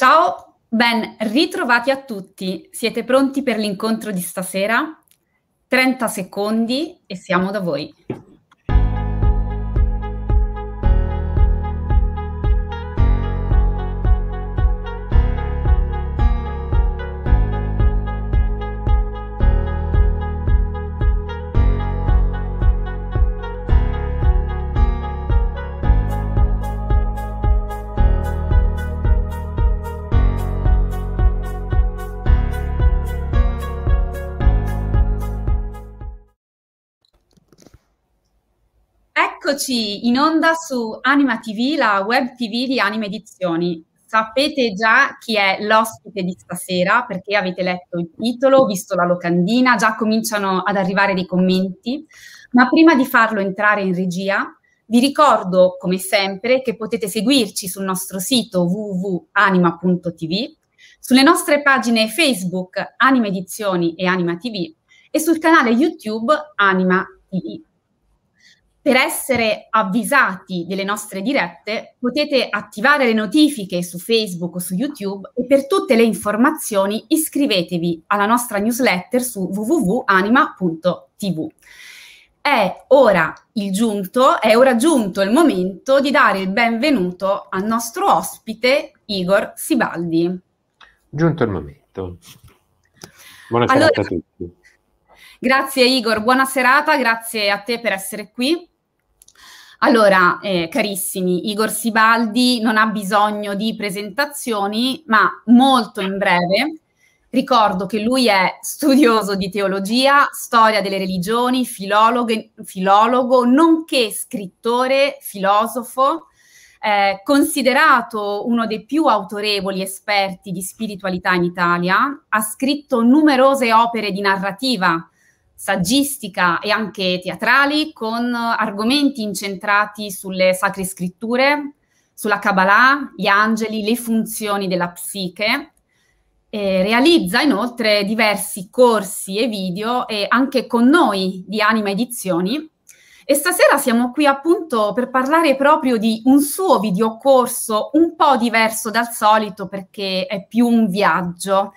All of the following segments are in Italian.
Ciao, ben ritrovati a tutti. Siete pronti per l'incontro di stasera? 30 secondi e siamo da voi. eccoci in onda su Anima TV, la web TV di Anima Edizioni. Sapete già chi è l'ospite di stasera perché avete letto il titolo, visto la locandina, già cominciano ad arrivare dei commenti, ma prima di farlo entrare in regia vi ricordo, come sempre, che potete seguirci sul nostro sito www.anima.tv, sulle nostre pagine Facebook Anima Edizioni e Anima TV e sul canale YouTube Anima TV per essere avvisati delle nostre dirette potete attivare le notifiche su Facebook o su YouTube e per tutte le informazioni iscrivetevi alla nostra newsletter su www.anima.tv. È ora il giunto, è ora giunto il momento di dare il benvenuto al nostro ospite Igor Sibaldi. Giunto il momento. Buonasera allora, a tutti. Grazie Igor, buona serata, grazie a te per essere qui. Allora, eh, carissimi, Igor Sibaldi non ha bisogno di presentazioni, ma molto in breve ricordo che lui è studioso di teologia, storia delle religioni, filologo, nonché scrittore, filosofo, eh, considerato uno dei più autorevoli esperti di spiritualità in Italia, ha scritto numerose opere di narrativa, saggistica e anche teatrali con argomenti incentrati sulle sacre scritture, sulla Kabbalah, gli angeli, le funzioni della psiche. E realizza inoltre diversi corsi e video e anche con noi di Anima Edizioni. E stasera siamo qui appunto per parlare proprio di un suo videocorso un po' diverso dal solito perché è più un viaggio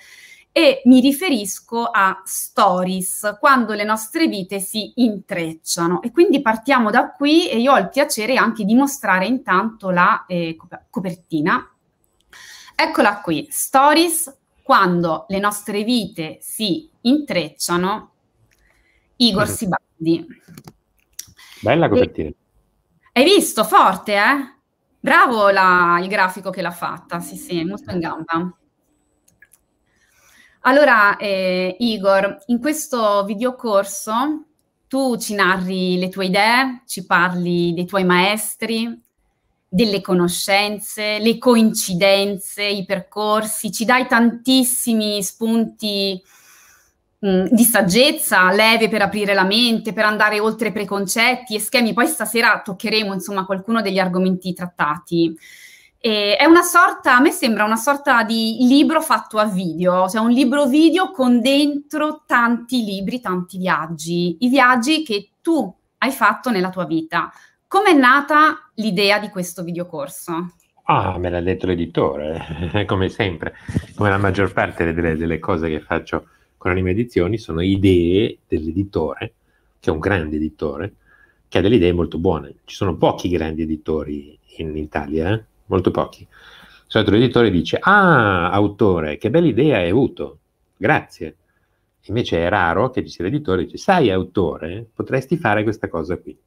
e mi riferisco a stories, quando le nostre vite si intrecciano. E quindi partiamo da qui e io ho il piacere anche di mostrare intanto la eh, copertina. Eccola qui, stories, quando le nostre vite si intrecciano, Igor mm-hmm. Sibaldi. Bella copertina. E, hai visto? Forte, eh? Bravo la, il grafico che l'ha fatta, sì sì, molto in gamba. Allora, eh, Igor, in questo videocorso tu ci narri le tue idee, ci parli dei tuoi maestri, delle conoscenze, le coincidenze, i percorsi, ci dai tantissimi spunti mm, di saggezza, leve per aprire la mente, per andare oltre preconcetti e schemi. Poi stasera toccheremo insomma qualcuno degli argomenti trattati. E è una sorta, a me sembra una sorta di libro fatto a video, cioè un libro video con dentro tanti libri, tanti viaggi, i viaggi che tu hai fatto nella tua vita. Com'è nata l'idea di questo videocorso? Ah, me l'ha detto l'editore, come sempre, come la maggior parte delle, delle cose che faccio con Anime Edizioni sono idee dell'editore, che è un grande editore, che ha delle idee molto buone. Ci sono pochi grandi editori in Italia, eh? molto pochi. Solito l'editore dice, ah, autore, che bella idea hai avuto, grazie. Invece è raro che ci sia l'editore e dice, sai autore, potresti fare questa cosa qui.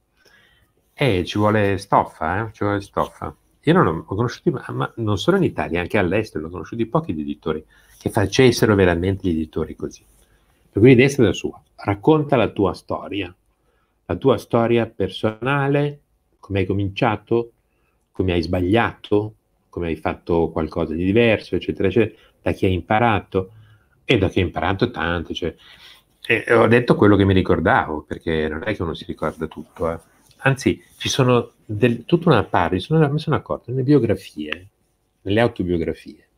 E ci vuole stoffa, eh? ci vuole stoffa. Io non ho, ho conosciuto, ma non solo in Italia, anche all'estero, ho conosciuto pochi di editori che facessero veramente gli editori così. Per cui l'idea è la sua, racconta la tua storia, la tua storia personale, come hai cominciato, come hai sbagliato, come hai fatto qualcosa di diverso, eccetera, eccetera, da chi hai imparato e da chi hai imparato tanto. Cioè, eh, ho detto quello che mi ricordavo, perché non è che uno si ricorda tutto. Eh. Anzi, ci sono del, tutta una parte, sono, mi sono accorto, nelle biografie, nelle autobiografie,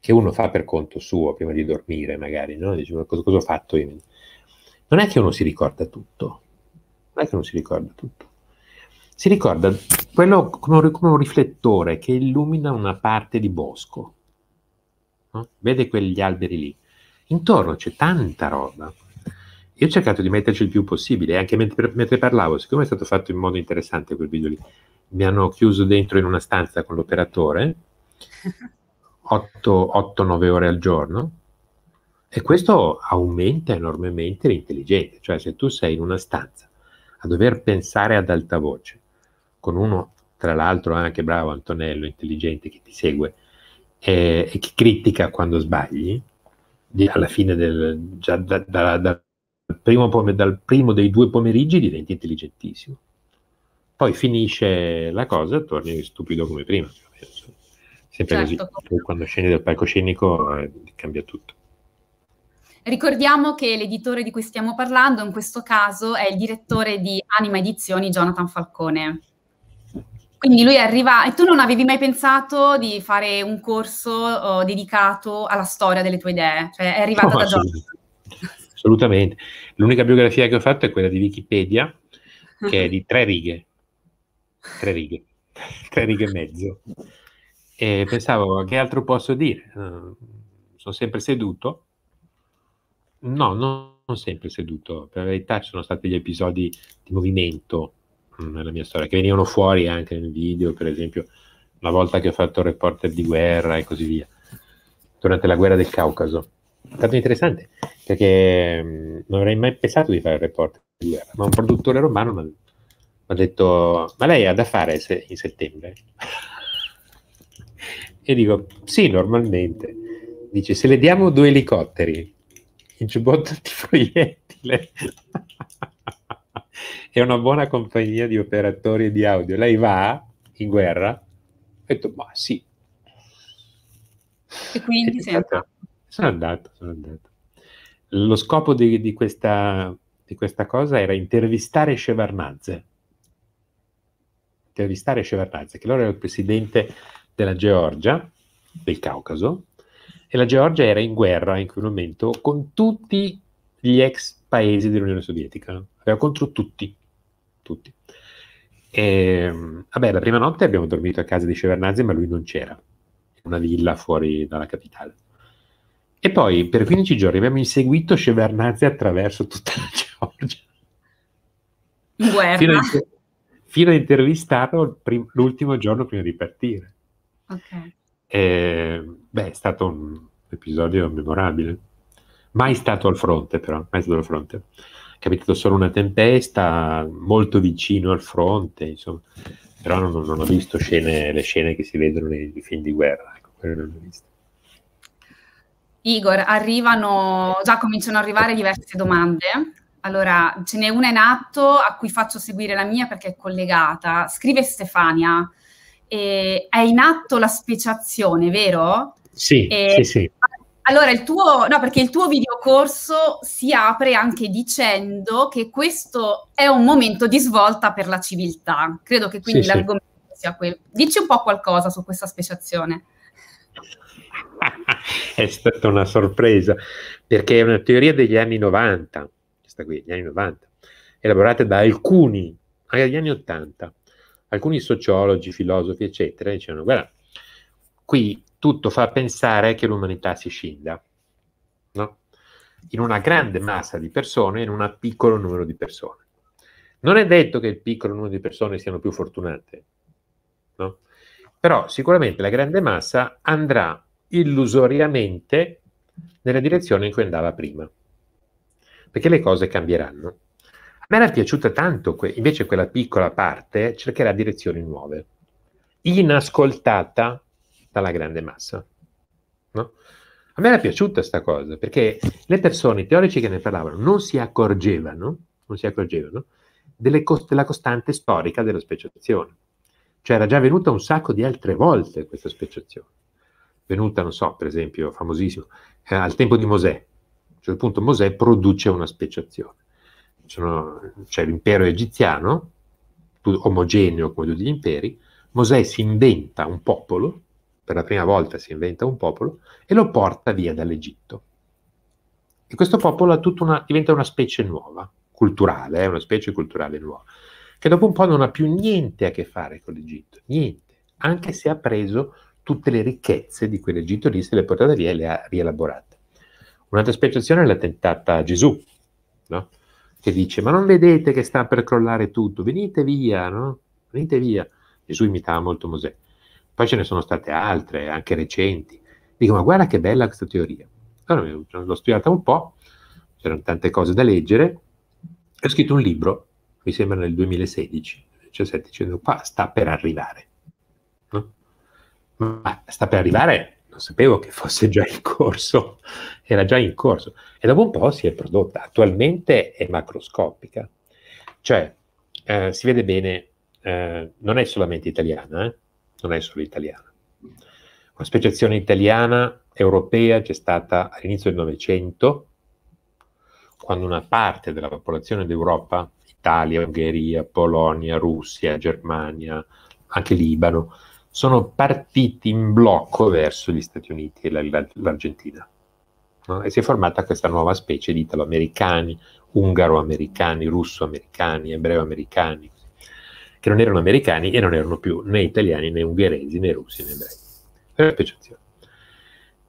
che uno fa per conto suo prima di dormire, magari, no? Dice, ma cosa, cosa ho fatto io? Non è che uno si ricorda tutto, non è che uno si ricorda tutto. Si ricorda quello come, come un riflettore che illumina una parte di bosco. No? Vede quegli alberi lì. Intorno c'è tanta roba. Io ho cercato di metterci il più possibile, anche mentre, mentre parlavo, siccome è stato fatto in modo interessante quel video lì, mi hanno chiuso dentro in una stanza con l'operatore 8-9 ore al giorno e questo aumenta enormemente l'intelligenza, cioè se tu sei in una stanza a dover pensare ad alta voce con uno, tra l'altro anche bravo Antonello, intelligente, che ti segue eh, e che critica quando sbagli, alla fine del, già da, da, da, primo pom- dal primo dei due pomeriggi diventi intelligentissimo. Poi finisce la cosa e torni stupido come prima. Sempre certo. così. Quando scendi dal palcoscenico eh, cambia tutto. Ricordiamo che l'editore di cui stiamo parlando in questo caso è il direttore di Anima Edizioni, Jonathan Falcone. Quindi lui arriva e tu non avevi mai pensato di fare un corso uh, dedicato alla storia delle tue idee, cioè è arrivata no, da assolutamente. Giorgio. Assolutamente. L'unica biografia che ho fatto è quella di Wikipedia, che è di tre righe, tre righe, tre righe e mezzo. E pensavo, che altro posso dire? Eh, sono sempre seduto. No, non, non sempre seduto. Per la verità ci sono stati gli episodi di movimento nella mia storia, che venivano fuori anche nel video, per esempio, una volta che ho fatto il reporter di guerra e così via, durante la guerra del Caucaso. È stato interessante perché mm, non avrei mai pensato di fare il reporter di guerra, ma un produttore romano mi ha detto: Ma lei ha da fare se- in settembre? e dico: Sì, normalmente. Dice: Se le diamo due elicotteri, il giubbotto antiproiettile. e una buona compagnia di operatori di audio. Lei va in guerra? Ho detto, ma sì. E quindi sei andato. Sono andato, sono andato. Lo scopo di, di, questa, di questa, cosa era intervistare Shevardnadze. Intervistare Shevardnadze, che allora era il presidente della Georgia, del Caucaso, e la Georgia era in guerra in quel momento con tutti gli ex paesi dell'Unione Sovietica era contro tutti, tutti. E, ehm, vabbè, la prima notte abbiamo dormito a casa di Shevardnadze, ma lui non c'era, una villa fuori dalla capitale. E poi per 15 giorni abbiamo inseguito Shevardnadze attraverso tutta la Georgia. Fino a, fino a intervistarlo prim- l'ultimo giorno prima di partire. Okay. E, ehm, beh, è stato un episodio memorabile. Mai stato al fronte, però, mai stato al fronte capitato solo una tempesta molto vicino al fronte, insomma, però non, non ho visto scene, le scene che si vedono nei, nei film di guerra, ecco, non ho viste. Igor, arrivano, già cominciano ad arrivare diverse domande. Allora, ce n'è una in atto a cui faccio seguire la mia perché è collegata. Scrive Stefania, e è in atto la speciazione, vero? Sì, eh, sì, sì. Allora, il tuo, no, perché il tuo videocorso si apre anche dicendo che questo è un momento di svolta per la civiltà. Credo che quindi sì, l'argomento sì. sia quello. Dici un po' qualcosa su questa associazione. è stata una sorpresa, perché è una teoria degli anni 90, questa qui, gli anni 90, elaborata da alcuni, anche dagli anni 80, alcuni sociologi, filosofi, eccetera, dicevano, guarda, qui tutto fa pensare che l'umanità si scinda, no? in una grande massa di persone, in un piccolo numero di persone. Non è detto che il piccolo numero di persone siano più fortunate, no? però sicuramente la grande massa andrà illusoriamente nella direzione in cui andava prima, perché le cose cambieranno. A me era piaciuta tanto, que invece quella piccola parte cercherà direzioni nuove, inascoltata la grande massa. No? A me era piaciuta questa cosa, perché le persone, i teorici che ne parlavano, non si accorgevano, non si accorgevano cost- della costante storica della speciazione. Cioè era già venuta un sacco di altre volte questa speciazione. Venuta, non so, per esempio, famosissimo, eh, al tempo di Mosè. A un certo punto Mosè produce una speciazione. C'è cioè, l'impero egiziano, omogeneo come tutti gli imperi, Mosè si inventa un popolo per la prima volta si inventa un popolo e lo porta via dall'Egitto. E questo popolo una, diventa una specie nuova, culturale, eh, una specie culturale nuova, che dopo un po' non ha più niente a che fare con l'Egitto, niente, anche se ha preso tutte le ricchezze di quell'Egitto lì, se le ha portate via e le ha rielaborate. Un'altra speculazione l'ha tentata Gesù, no? che dice, ma non vedete che sta per crollare tutto, venite via, no? venite via. Gesù imitava molto Mosè. Poi ce ne sono state altre, anche recenti. Dico, ma guarda che bella questa teoria. Allora l'ho studiata un po', c'erano tante cose da leggere, e ho scritto un libro, mi sembra nel 2016, 2017, dicendo qua sta per arrivare. No? Ma sta per arrivare, non sapevo che fosse già in corso, era già in corso. E dopo un po' si è prodotta. Attualmente è macroscopica. Cioè, eh, si vede bene, eh, non è solamente italiana, eh? non è solo italiana. Un'associazione italiana europea c'è stata all'inizio del Novecento, quando una parte della popolazione d'Europa, Italia, Ungheria, Polonia, Russia, Germania, anche Libano, sono partiti in blocco verso gli Stati Uniti e l'Argentina. No? E si è formata questa nuova specie di italo-americani, ungaro-americani, russo-americani, ebreo-americani, che non erano americani e non erano più né italiani né ungheresi né russi né ebrei. Per speciazione.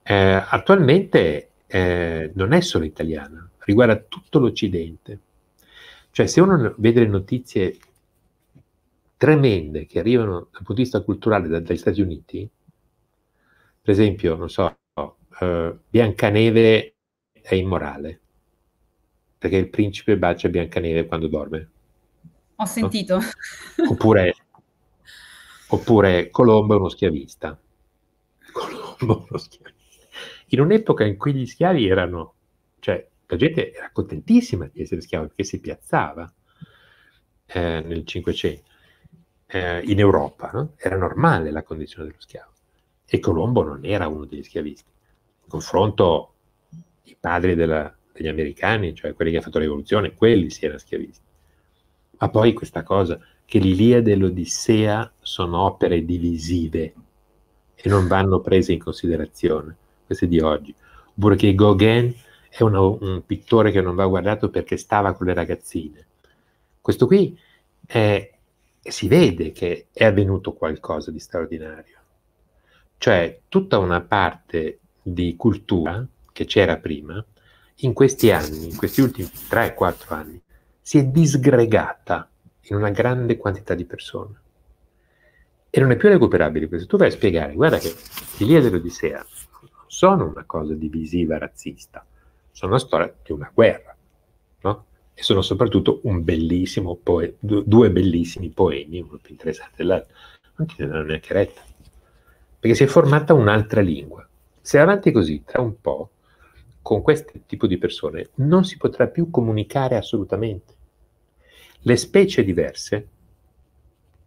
Eh, attualmente eh, non è solo italiana, riguarda tutto l'Occidente. Cioè se uno vede le notizie tremende che arrivano dal punto di vista culturale da, dagli Stati Uniti, per esempio, non so, eh, Biancaneve è immorale, perché il principe bacia Biancaneve quando dorme ho sentito. Oppure, oppure Colombo è uno schiavista. Colombo è uno schiavista. In un'epoca in cui gli schiavi erano, cioè la gente era contentissima di essere schiavi perché si piazzava eh, nel Cinquecento. Eh, in Europa no? era normale la condizione dello schiavo e Colombo non era uno degli schiavisti. In confronto i padri della, degli americani, cioè quelli che hanno fatto la rivoluzione, quelli si erano schiavisti. Ma poi questa cosa, che l'Iliade e l'Odissea sono opere divisive e non vanno prese in considerazione, queste di oggi. Oppure che Gauguin è una, un pittore che non va guardato perché stava con le ragazzine. Questo qui è, si vede che è avvenuto qualcosa di straordinario. Cioè tutta una parte di cultura che c'era prima, in questi anni, in questi ultimi 3-4 anni, si è disgregata in una grande quantità di persone e non è più recuperabile questo. Tu vai a spiegare, guarda che Iliade e l'Odissea non sono una cosa divisiva razzista, sono la storia di una guerra, no? E sono soprattutto poe- due bellissimi poemi, uno più interessante dell'altro. Non ti danno neanche retta, perché si è formata un'altra lingua. Se avanti così, tra un po', con questo tipo di persone, non si potrà più comunicare assolutamente. Le specie diverse,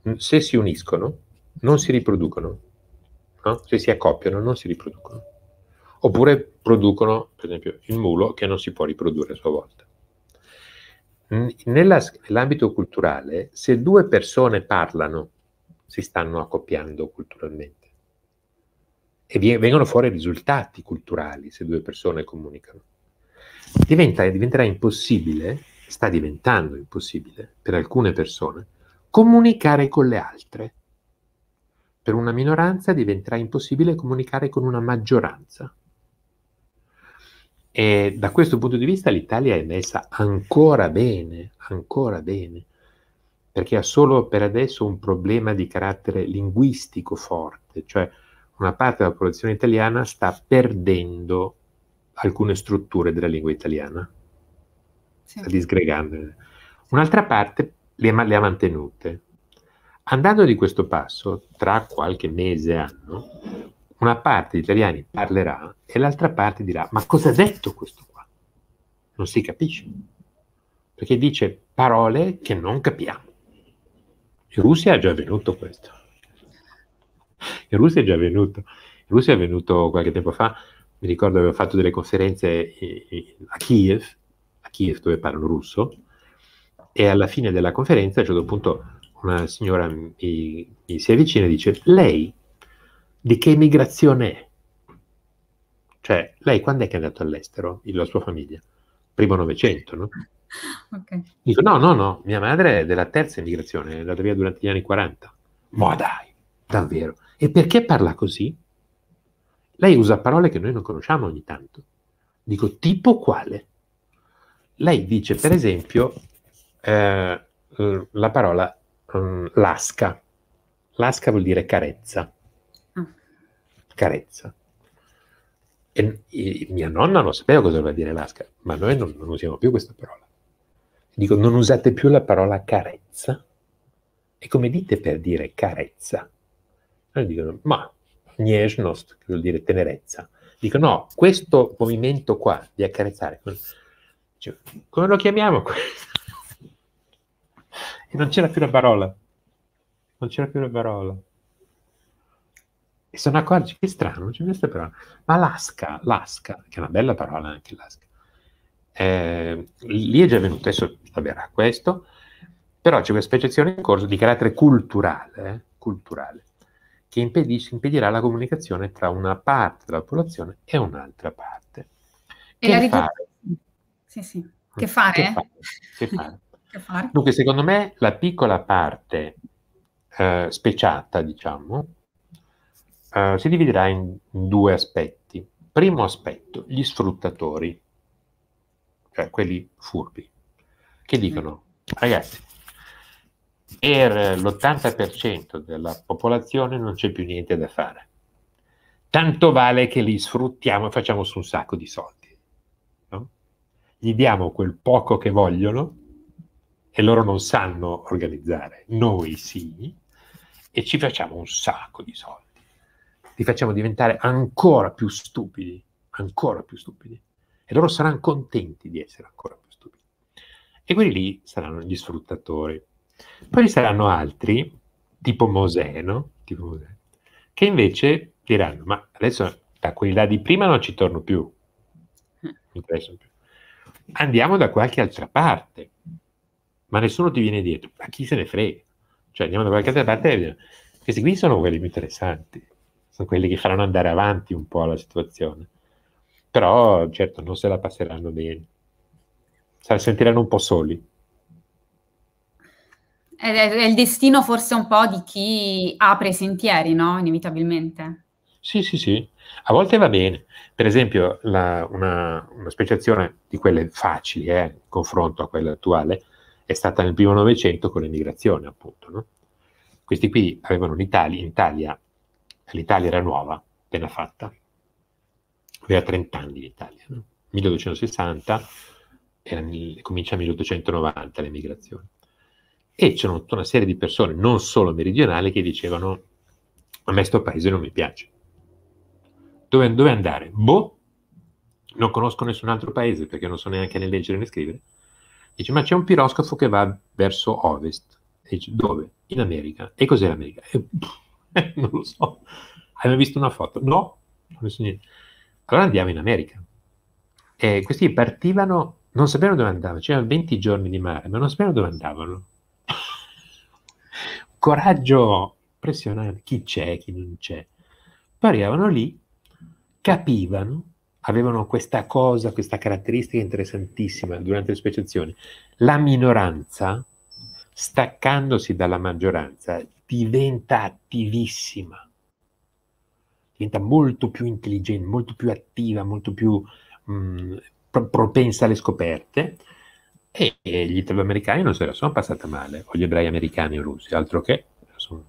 mm, se si uniscono, non si riproducono. No? Se si accoppiano, non si riproducono. Oppure producono, per esempio, il mulo che non si può riprodurre a sua volta. nell'ambito culturale, se due persone parlano, si stanno accoppiando culturalmente e vengono fuori risultati culturali se due persone comunicano. Diventa, diventerà impossibile sta diventando impossibile per alcune persone comunicare con le altre. Per una minoranza diventerà impossibile comunicare con una maggioranza. E da questo punto di vista l'Italia è messa ancora bene, ancora bene, perché ha solo per adesso un problema di carattere linguistico forte, cioè una parte della popolazione italiana sta perdendo alcune strutture della lingua italiana sta disgregando. Un'altra parte le, le ha mantenute. Andando di questo passo, tra qualche mese, anno, una parte di italiani parlerà e l'altra parte dirà ma cosa ha detto questo qua? Non si capisce, perché dice parole che non capiamo. In Russia è già avvenuto questo. In Russia è già avvenuto. In Russia è avvenuto qualche tempo fa, mi ricordo avevo fatto delle conferenze a Kiev Kiev dove parlo russo e alla fine della conferenza a un certo punto una signora mi, mi si avvicina e dice lei di che migrazione è? Cioè lei quando è che è andato all'estero? La sua famiglia? Primo Novecento, no? Okay. Dico no, no, no, mia madre è della terza immigrazione, è andata via durante gli anni 40. Ma dai, davvero. E perché parla così? Lei usa parole che noi non conosciamo ogni tanto. Dico tipo quale? lei dice per esempio eh, la parola um, lasca. Lasca vuol dire carezza. Ah. Carezza. E, e, mia nonna non sapeva cosa voleva dire lasca, ma noi non, non usiamo più questa parola. Dico, non usate più la parola carezza? E come dite per dire carezza? Noi dicono, ma nежnost, che vuol dire tenerezza. Dico, no, questo movimento qua di accarezzare, cioè, come lo chiamiamo questo? e non c'era più la parola. Non c'era più la parola. E sono accorgi, che strano, non c'è cioè, questa parola. Ma l'asca, l'asca, che è una bella parola anche l'asca, eh, lì è già venuto, adesso avverrà questo, però c'è questa eccezione in corso di carattere culturale, eh, culturale che impedisce, impedirà la comunicazione tra una parte della popolazione e un'altra parte. E la riduzione sì, sì. Mm. Che fare? Che fare? Che fare. che fare? Dunque, secondo me la piccola parte eh, speciata, diciamo, eh, si dividerà in, in due aspetti. Primo aspetto, gli sfruttatori, cioè quelli furbi, che dicono, ragazzi, per l'80% della popolazione non c'è più niente da fare. Tanto vale che li sfruttiamo e facciamo su un sacco di soldi gli diamo quel poco che vogliono e loro non sanno organizzare, noi sì, e ci facciamo un sacco di soldi. Li facciamo diventare ancora più stupidi, ancora più stupidi. E loro saranno contenti di essere ancora più stupidi. E quelli lì saranno gli sfruttatori. Poi ci saranno altri, tipo Mosè, no? Tipo Mosè, che invece diranno, ma adesso da quelli là di prima non ci torno più. Eh. Mi interessano più andiamo da qualche altra parte, ma nessuno ti viene dietro, ma chi se ne frega? Cioè andiamo da qualche altra parte, questi qui sono quelli più interessanti, sono quelli che faranno andare avanti un po' la situazione, però certo non se la passeranno bene, se la sentiranno un po' soli. È il destino forse un po' di chi apre i sentieri, no? Inevitabilmente. Sì, sì, sì. A volte va bene. Per esempio, la, una, una, speciazione di quelle facili, eh, in confronto a quella attuale, è stata nel primo Novecento con l'emigrazione, appunto. No? Questi qui avevano l'Italia, in Italia, l'Italia era nuova, appena fatta, aveva 30 anni l'Italia, no? 1260, nel, comincia 1890 l'emigrazione. E c'erano tutta una serie di persone, non solo meridionali, che dicevano a me sto paese non mi piace dove, dove andare? Boh, non conosco nessun altro paese perché non so neanche né leggere né scrivere. Dice, ma c'è un piroscafo che va verso ovest. Dice, dove? In America. E cos'è l'America? E, eh, pff, non lo so. Hai mai visto una foto? No, non so niente. Allora andiamo in America. E questi partivano, non sapevano dove andavano, c'erano 20 giorni di mare, ma non sapevano dove andavano. Coraggio impressionante, chi c'è, chi non c'è. Poi arrivavano lì capivano, avevano questa cosa, questa caratteristica interessantissima durante le speciazioni, la minoranza, staccandosi dalla maggioranza, diventa attivissima, diventa molto più intelligente, molto più attiva, molto più mh, propensa alle scoperte, e gli italo-americani non se la sono passata male, o gli ebrei americani o russi, altro che,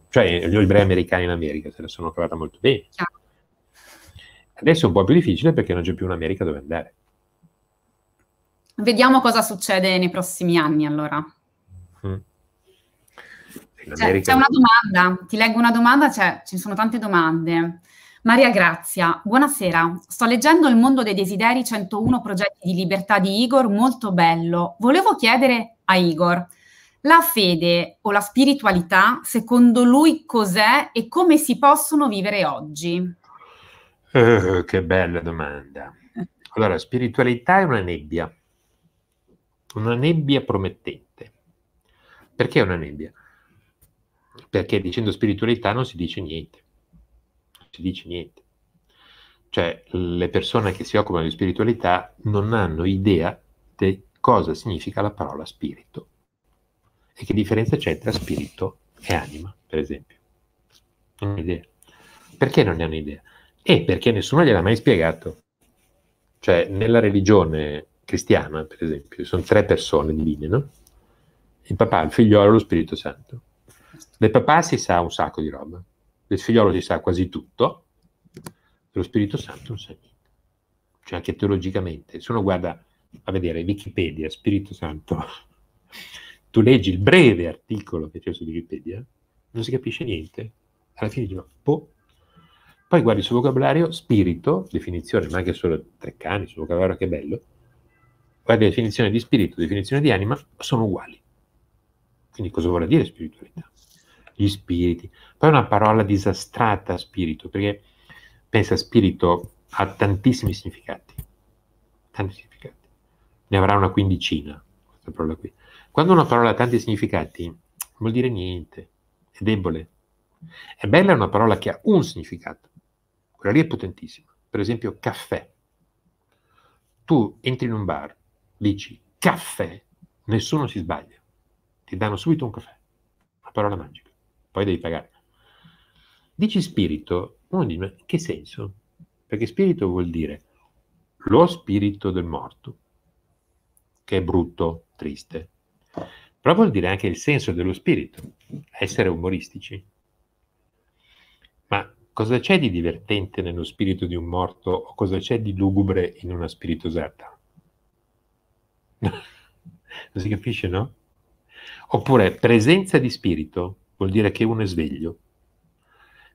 cioè gli ebrei americani in America se la sono cavata molto bene. Chiaro. Adesso è un po' più difficile perché non c'è più un'America dove andare. Vediamo cosa succede nei prossimi anni allora. Mm. Cioè, c'è una domanda, ti leggo una domanda, cioè, ci sono tante domande. Maria Grazia, buonasera. Sto leggendo Il mondo dei desideri 101 progetti di libertà di Igor, molto bello. Volevo chiedere a Igor, la fede o la spiritualità, secondo lui cos'è e come si possono vivere oggi? Eh, che bella domanda. Allora, spiritualità è una nebbia, una nebbia promettente. Perché è una nebbia? Perché dicendo spiritualità non si dice niente, non si dice niente. Cioè, le persone che si occupano di spiritualità non hanno idea di cosa significa la parola spirito e che differenza c'è tra spirito e anima, per esempio. Non ho idea. Perché non ne hanno idea? E perché nessuno gliel'ha mai spiegato. Cioè, nella religione cristiana, per esempio, sono tre persone divine, no? Il papà, il figliolo e lo Spirito Santo. Del papà si sa un sacco di roba, del figliolo si sa quasi tutto, dello Spirito Santo non sa niente. Cioè, anche teologicamente. Se uno guarda a vedere Wikipedia, Spirito Santo, tu leggi il breve articolo che c'è su Wikipedia, non si capisce niente. Alla fine dici, ma boh, poi guardi sul vocabolario spirito, definizione, ma anche solo tre cani, sul vocabolario che bello, guardi la definizione di spirito, definizione di anima, sono uguali. Quindi cosa vuol dire spiritualità? Gli spiriti. Poi è una parola disastrata, spirito, perché pensa spirito ha tantissimi significati. Tanti significati. Ne avrà una quindicina, questa parola qui. Quando una parola ha tanti significati, vuol dire niente, è debole. È bella una parola che ha un significato quella lì è potentissima. Per esempio, caffè. Tu entri in un bar, dici caffè, nessuno si sbaglia. Ti danno subito un caffè. la parola magica. Poi devi pagare. Dici spirito, uno dice, ma che senso? Perché spirito vuol dire lo spirito del morto, che è brutto, triste, però vuol dire anche il senso dello spirito, essere umoristici. Ma Cosa c'è di divertente nello spirito di un morto o cosa c'è di lugubre in una spiritosetta? non si capisce, no? Oppure presenza di spirito vuol dire che uno è sveglio.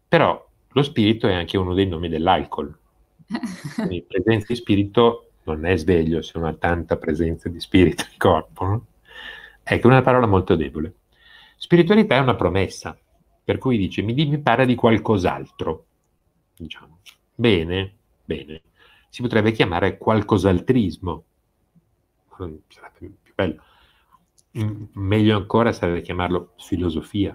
Però lo spirito è anche uno dei nomi dell'alcol. Quindi presenza di spirito non è sveglio se non ha tanta presenza di spirito in corpo. No? Ecco, una parola molto debole. Spiritualità è una promessa. Per cui dice, mi, mi parla di qualcos'altro. Diciamo. Bene, bene. Si potrebbe chiamare qualcos'altrismo. Sarebbe più bello. Mm, meglio ancora sarebbe chiamarlo filosofia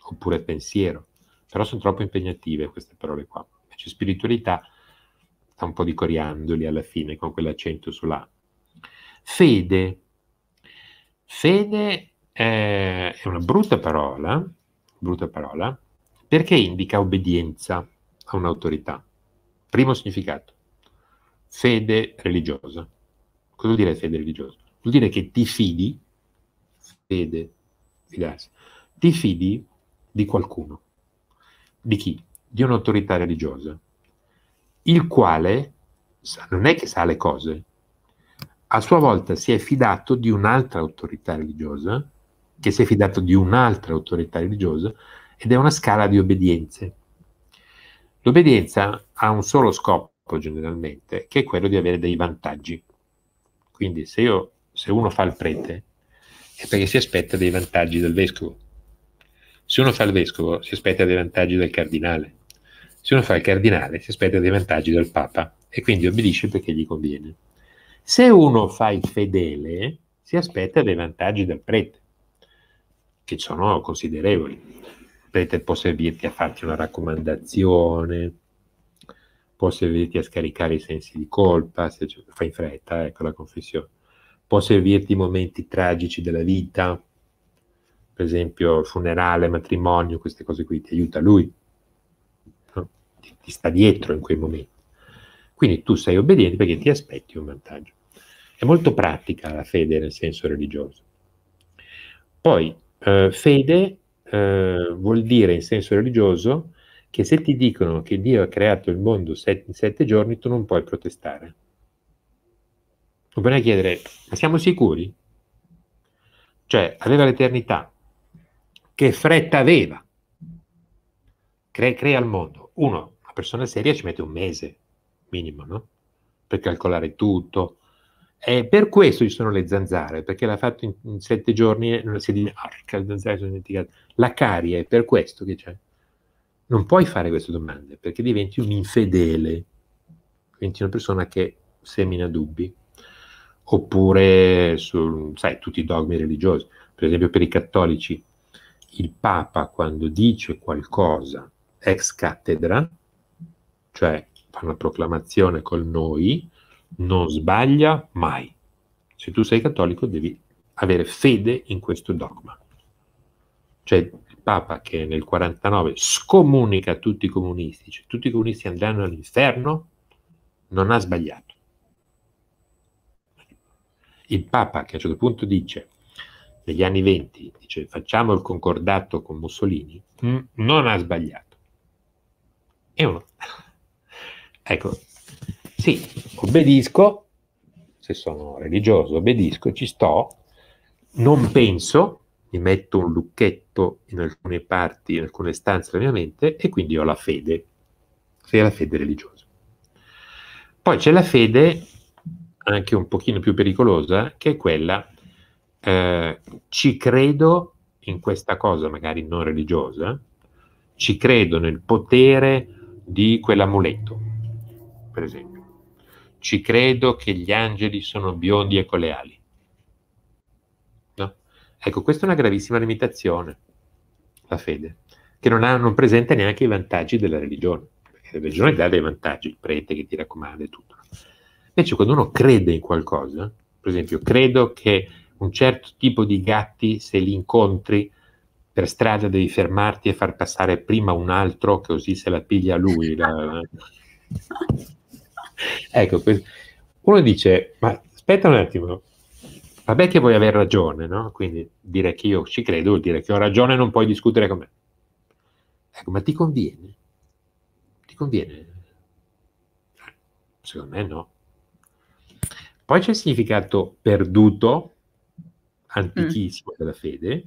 oppure pensiero. Però sono troppo impegnative queste parole qua. Invece spiritualità sta un po' di coriandoli alla fine con quell'accento sulla Fede. Fede è una brutta parola brutta parola, perché indica obbedienza a un'autorità. Primo significato, fede religiosa. Cosa vuol dire fede religiosa? Vuol dire che ti fidi, fede, fidarsi, ti fidi di qualcuno. Di chi? Di un'autorità religiosa, il quale non è che sa le cose, a sua volta si è fidato di un'altra autorità religiosa che si è fidato di un'altra autorità religiosa ed è una scala di obbedienze. L'obbedienza ha un solo scopo generalmente, che è quello di avere dei vantaggi. Quindi se, io, se uno fa il prete è perché si aspetta dei vantaggi del vescovo. Se uno fa il vescovo si aspetta dei vantaggi del cardinale. Se uno fa il cardinale si aspetta dei vantaggi del papa e quindi obbedisce perché gli conviene. Se uno fa il fedele si aspetta dei vantaggi del prete che sono considerevoli. Perché può servirti a farti una raccomandazione, può servirti a scaricare i sensi di colpa, se fai in fretta, ecco la confessione. Può servirti momenti tragici della vita, per esempio funerale, matrimonio, queste cose qui, ti aiuta lui, no? ti, ti sta dietro in quei momenti. Quindi tu sei obbediente perché ti aspetti un vantaggio. È molto pratica la fede nel senso religioso. Poi eh, fede eh, vuol dire in senso religioso che se ti dicono che Dio ha creato il mondo set, in sette giorni, tu non puoi protestare. Non puoi chiedere, ma siamo sicuri? Cioè, aveva l'eternità. Che fretta aveva? Cre- crea il mondo. Uno, una persona seria ci mette un mese, minimo, no? Per calcolare tutto, eh, per questo ci sono le zanzare, perché l'ha fatto in, in sette giorni e eh, non si è dimenticato, ah, le zanzare sono dimenticate. La carie è per questo che c'è. Non puoi fare queste domande, perché diventi un infedele, diventi una persona che semina dubbi. Oppure, su, sai, tutti i dogmi religiosi. Per esempio per i cattolici, il Papa quando dice qualcosa ex cattedra, cioè fa una proclamazione col noi, non sbaglia mai. Se tu sei cattolico devi avere fede in questo dogma. Cioè il Papa che nel 49 scomunica tutti i comunisti, cioè tutti i comunisti andranno all'inferno, non ha sbagliato. Il Papa che a un certo punto dice, negli anni 20, dice facciamo il concordato con Mussolini, mm. non ha sbagliato. E uno, ecco, sì, obbedisco, se sono religioso obbedisco, ci sto, non penso, mi metto un lucchetto in alcune parti, in alcune stanze della mia mente e quindi ho la fede, se la fede religiosa. Poi c'è la fede anche un pochino più pericolosa, che è quella eh, ci credo in questa cosa magari non religiosa, ci credo nel potere di quell'amuleto, per esempio ci credo che gli angeli sono biondi e con le ali. No? Ecco, questa è una gravissima limitazione, la fede, che non, ha, non presenta neanche i vantaggi della religione, perché la religione dà dei vantaggi, il prete che ti raccomanda e tutto. Invece quando uno crede in qualcosa, per esempio credo che un certo tipo di gatti, se li incontri per strada, devi fermarti e far passare prima un altro, così se la piglia lui. La... ecco, uno dice, ma aspetta un attimo, vabbè che vuoi aver ragione, no? Quindi dire che io ci credo vuol dire che ho ragione e non puoi discutere con me. Ecco, ma ti conviene? Ti conviene? Secondo me no. Poi c'è il significato perduto, antichissimo mm. della fede,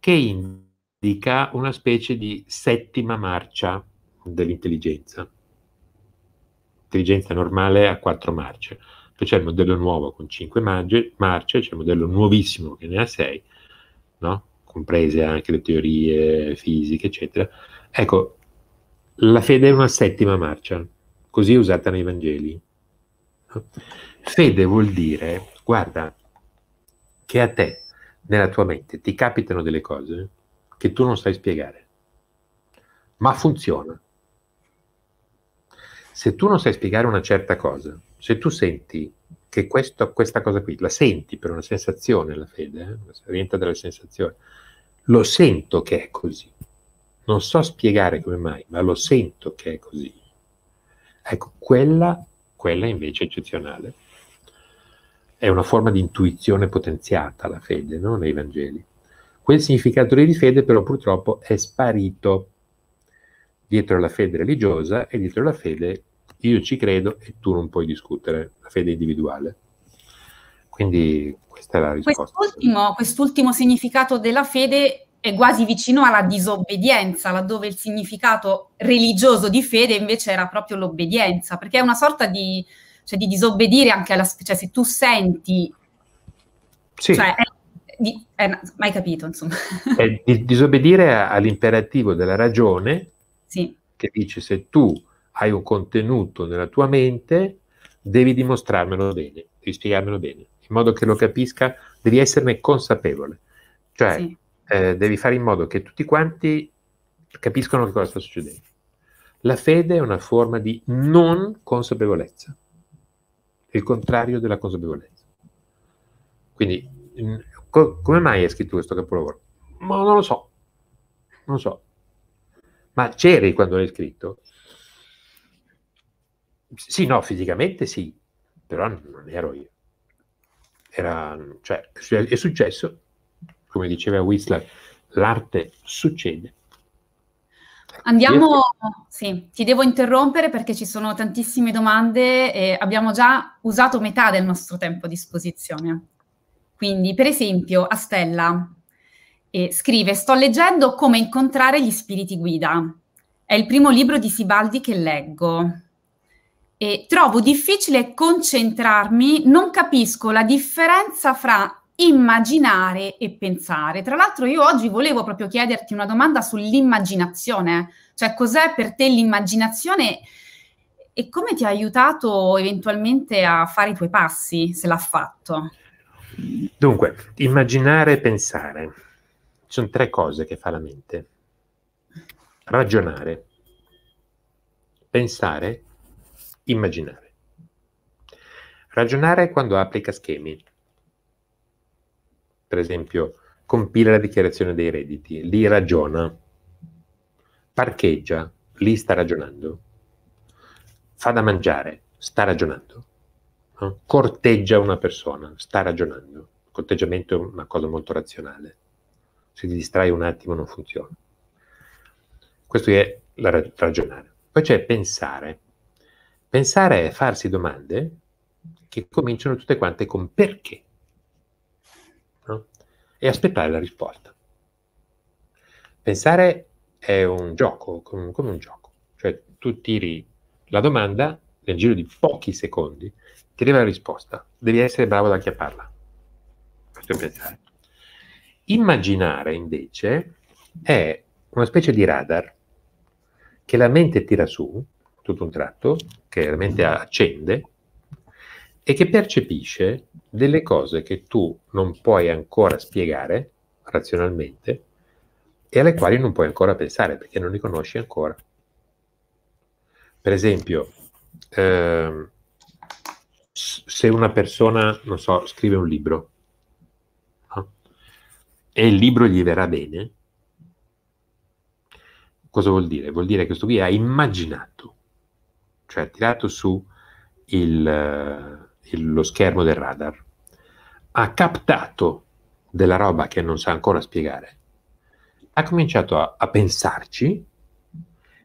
che indica una specie di settima marcia dell'intelligenza intelligenza normale a quattro marce. Poi c'è il modello nuovo con cinque marce, marce c'è il modello nuovissimo che ne ha sei, no? comprese anche le teorie fisiche, eccetera. Ecco, la fede è una settima marcia, così usata nei Vangeli. Fede vuol dire, guarda, che a te, nella tua mente, ti capitano delle cose che tu non sai spiegare, ma funziona se tu non sai spiegare una certa cosa, se tu senti che questo, questa cosa qui la senti per una sensazione, la fede, eh? rientra dalla sensazione, lo sento che è così. Non so spiegare come mai, ma lo sento che è così. Ecco, quella, quella invece è eccezionale. È una forma di intuizione potenziata la fede, no? nei Vangeli. Quel significato di fede però purtroppo è sparito dietro la fede religiosa e dietro la fede io ci credo e tu non puoi discutere, la fede individuale. Quindi questa è la risposta. Quest'ultimo, quest'ultimo significato della fede è quasi vicino alla disobbedienza, laddove il significato religioso di fede invece era proprio l'obbedienza, perché è una sorta di, cioè, di disobbedire anche alla... cioè se tu senti... Sì. Cioè, di, eh, mai capito, insomma. È di disobbedire all'imperativo della ragione sì. Che dice se tu hai un contenuto nella tua mente, devi dimostrarmelo bene, devi spiegarmelo bene, in modo che lo capisca, devi esserne consapevole. Cioè, sì. eh, devi fare in modo che tutti quanti capiscano che cosa sta succedendo. La fede è una forma di non consapevolezza, il contrario della consapevolezza. Quindi, mm, co- come mai è scritto questo capolavoro? Ma non lo so, non lo so. Ma c'eri quando l'hai scritto? Sì, no, fisicamente sì, però non ero io. Era, cioè, è successo, come diceva Whistler, l'arte succede. Andiamo, sì, ti devo interrompere perché ci sono tantissime domande e abbiamo già usato metà del nostro tempo a disposizione. Quindi, per esempio, a Stella, e scrive, sto leggendo Come incontrare gli spiriti guida. È il primo libro di Sibaldi che leggo. E trovo difficile concentrarmi, non capisco la differenza fra immaginare e pensare. Tra l'altro io oggi volevo proprio chiederti una domanda sull'immaginazione, cioè cos'è per te l'immaginazione e come ti ha aiutato eventualmente a fare i tuoi passi, se l'ha fatto? Dunque, immaginare e pensare sono tre cose che fa la mente. Ragionare, pensare, immaginare. Ragionare quando applica schemi. Per esempio, compila la dichiarazione dei redditi, lì ragiona, parcheggia, lì sta ragionando, fa da mangiare, sta ragionando, corteggia una persona, sta ragionando. Il corteggiamento è una cosa molto razionale se ti distrai un attimo non funziona. Questo è la ragionare. Poi c'è pensare. Pensare è farsi domande che cominciano tutte quante con perché no? e aspettare la risposta. Pensare è un gioco, come un gioco, cioè tu tiri la domanda nel giro di pochi secondi, ti arriva la risposta, devi essere bravo ad acchiapparla. Questo è pensare. Immaginare invece è una specie di radar che la mente tira su, tutto un tratto, che la mente mm. accende e che percepisce delle cose che tu non puoi ancora spiegare razionalmente e alle quali non puoi ancora pensare perché non li conosci ancora. Per esempio, eh, se una persona, non so, scrive un libro, e il libro gli verrà bene, cosa vuol dire? Vuol dire che questo qui ha immaginato, cioè ha tirato su il, eh, il, lo schermo del radar, ha captato della roba che non sa ancora spiegare, ha cominciato a, a pensarci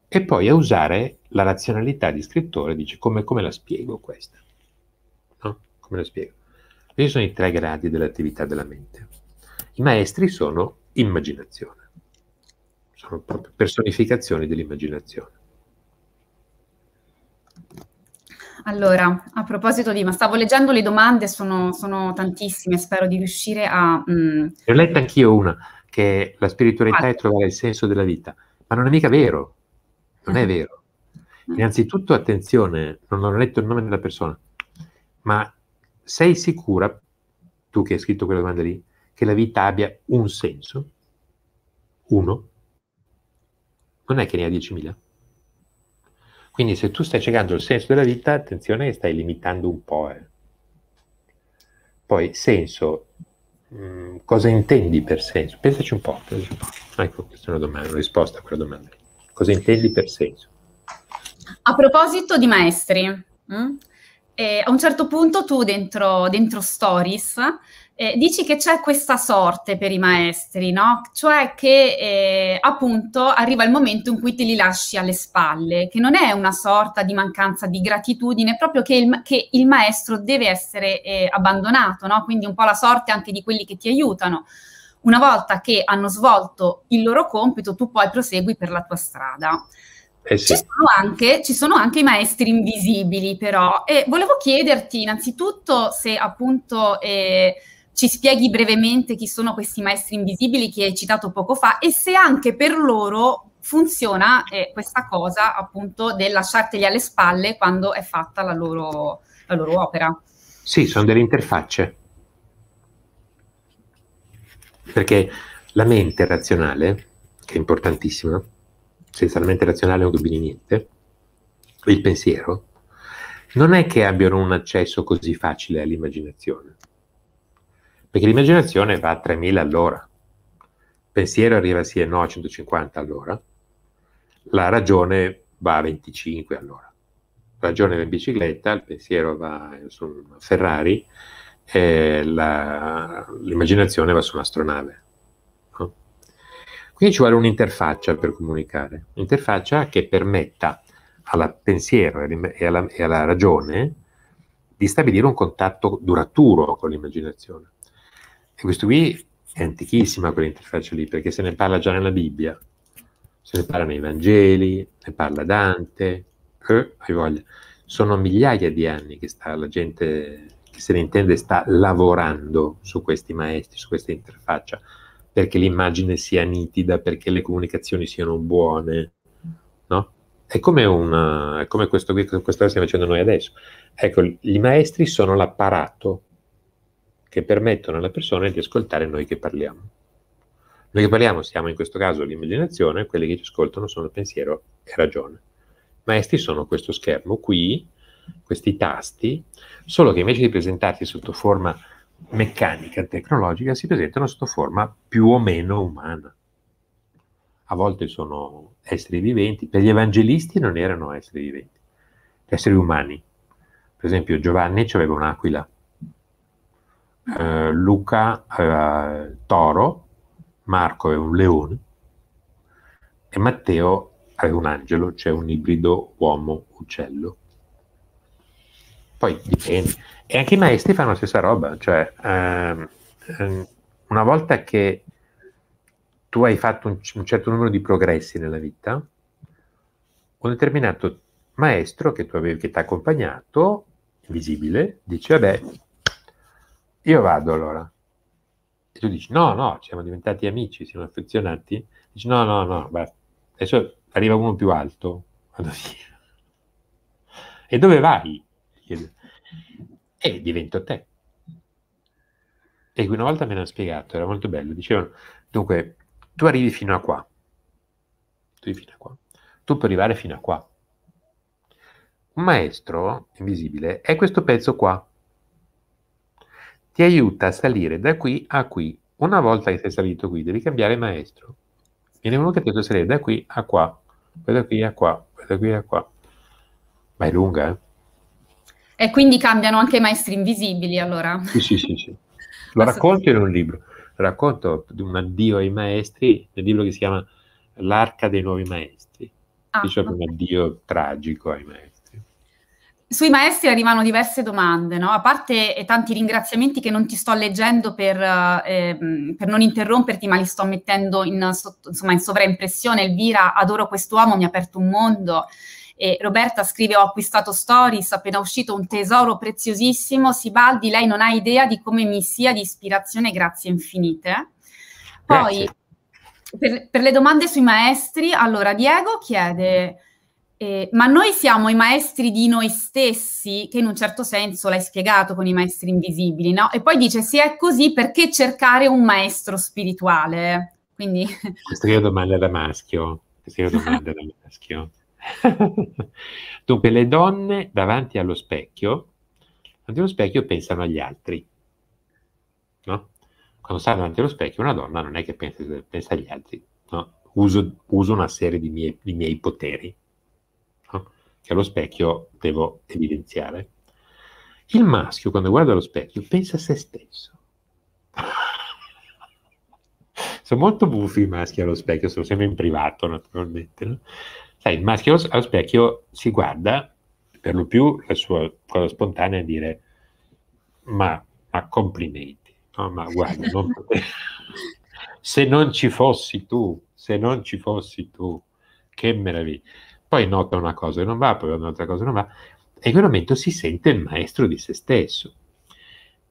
e poi a usare la razionalità di scrittore, dice come, come la spiego questa? No? Come la spiego? Questi sono i tre gradi dell'attività della mente. I maestri sono immaginazione, sono proprio personificazioni dell'immaginazione. Allora, a proposito di, ma stavo leggendo le domande, sono, sono tantissime, spero di riuscire a... Mm. ho letto anch'io una, che la spiritualità ah. è trovare il senso della vita, ma non è mica vero, non è mm. vero. Mm. Innanzitutto, attenzione, non ho letto il nome della persona, ma sei sicura, tu che hai scritto quella domanda lì, che la vita abbia un senso, uno, non è che ne ha 10.000. Quindi se tu stai cercando il senso della vita, attenzione, stai limitando un po'. Eh. Poi senso, mh, mm, cosa intendi per senso? Pensaci un po', pensaci un po'. Ah, ecco, questa è una domanda, una risposta a quella domanda. Cosa intendi per senso? A proposito di maestri, mh? Mm, eh, a un certo punto tu dentro, dentro Stories eh, dici che c'è questa sorte per i maestri, no? Cioè che eh, appunto arriva il momento in cui te li lasci alle spalle, che non è una sorta di mancanza di gratitudine, proprio che il, che il maestro deve essere eh, abbandonato, no? Quindi un po' la sorte anche di quelli che ti aiutano. Una volta che hanno svolto il loro compito, tu poi prosegui per la tua strada. Eh sì. ci, sono anche, ci, sono anche, i maestri invisibili, però. E volevo chiederti innanzitutto se appunto eh, ci spieghi brevemente chi sono questi maestri invisibili che hai citato poco fa e se anche per loro funziona eh, questa cosa appunto del lasciarteli alle spalle quando è fatta la loro, la loro opera. Sì, sono delle interfacce. Perché la mente razionale, che è importantissima, senza la mente razionale non capisci niente, il pensiero, non è che abbiano un accesso così facile all'immaginazione. Perché l'immaginazione va a 3000 all'ora, il pensiero arriva sì e no a 150 all'ora, la ragione va a 25 all'ora. La ragione va in bicicletta, il pensiero va su un Ferrari, e la, l'immaginazione va su un'astronave. No? Quindi ci vuole un'interfaccia per comunicare, un'interfaccia che permetta al pensiero e alla, e alla ragione di stabilire un contatto duraturo con l'immaginazione. E questo qui è antichissima quell'interfaccia lì, perché se ne parla già nella Bibbia, se ne parla nei Vangeli, ne parla Dante, eh, hai voglia. Sono migliaia di anni che sta la gente che se ne intende sta lavorando su questi maestri, su questa interfaccia, perché l'immagine sia nitida, perché le comunicazioni siano buone, no? È come, una, è come questo qui, questo che stiamo facendo noi adesso. Ecco, i maestri sono l'apparato che permettono alla persona di ascoltare noi che parliamo. Noi che parliamo siamo in questo caso l'immaginazione, quelli che ci ascoltano sono il pensiero e ragione. Maestri sono questo schermo qui, questi tasti, solo che invece di presentarsi sotto forma meccanica, tecnologica, si presentano sotto forma più o meno umana. A volte sono esseri viventi, per gli evangelisti non erano esseri viventi, esseri umani. Per esempio Giovanni aveva un'aquila eh, Luca eh, toro, Marco è un leone e Matteo è un angelo, cioè un ibrido uomo-uccello. Poi dipende. E anche i maestri fanno la stessa roba, cioè ehm, ehm, una volta che tu hai fatto un, un certo numero di progressi nella vita, un determinato maestro che tu avevi, che ti ha accompagnato, visibile, dice, vabbè, io vado allora. E tu dici, no, no, siamo diventati amici, siamo affezionati. Dici, no, no, no, basta. Adesso arriva uno più alto, vado via. E dove vai? E divento te. E una volta me l'hanno spiegato, era molto bello. Dicevano, dunque, tu arrivi fino a qua. Tu arrivi fino a qua. Tu puoi arrivare fino a qua. Un maestro invisibile è questo pezzo qua ti aiuta a salire da qui a qui. Una volta che sei salito qui, devi cambiare maestro. Viene uno che ti aiuta a salire da qui a qua, poi da qui a qua, poi da qui a qua. Ma è lunga, eh? E quindi cambiano anche i maestri invisibili, allora. Sì, sì, sì. sì. Lo racconto in un libro. Racconto di un addio ai maestri, nel libro che si chiama L'arca dei nuovi maestri. Ah, Dice proprio un addio tragico ai maestri sui maestri arrivano diverse domande, no? a parte eh, tanti ringraziamenti che non ti sto leggendo per, eh, ehm, per non interromperti, ma li sto mettendo in, insomma, in sovraimpressione. Elvira, adoro quest'uomo, mi ha aperto un mondo. E Roberta scrive: Ho acquistato Stories, appena uscito un tesoro preziosissimo. Sibaldi, lei non ha idea di come mi sia di ispirazione, grazie infinite. Poi, grazie. Per, per, le domande sui maestri, allora Diego chiede eh, ma noi siamo i maestri di noi stessi, che in un certo senso l'hai spiegato con i maestri invisibili, no? E poi dice, se è così, perché cercare un maestro spirituale? Quindi... Questa è una domanda da maschio. Questa è una domanda da maschio. Dunque, le donne davanti allo specchio, davanti allo specchio pensano agli altri, no? Quando sta davanti allo specchio una donna non è che pensa, pensa agli altri, no? Uso, uso una serie di, mie, di miei poteri, che allo specchio devo evidenziare. Il maschio, quando guarda allo specchio, pensa a se stesso. Sono molto buffi i maschi allo specchio, sono sempre in privato, naturalmente. No? Sai, il maschio allo, specchio si guarda, per lo più la sua cosa spontanea è dire ma, ma complimenti, no? ma guarda, non se non ci fossi tu, se non ci fossi tu, che meraviglia poi nota una cosa e non va, poi un'altra cosa che non va, e in quel momento si sente il maestro di se stesso.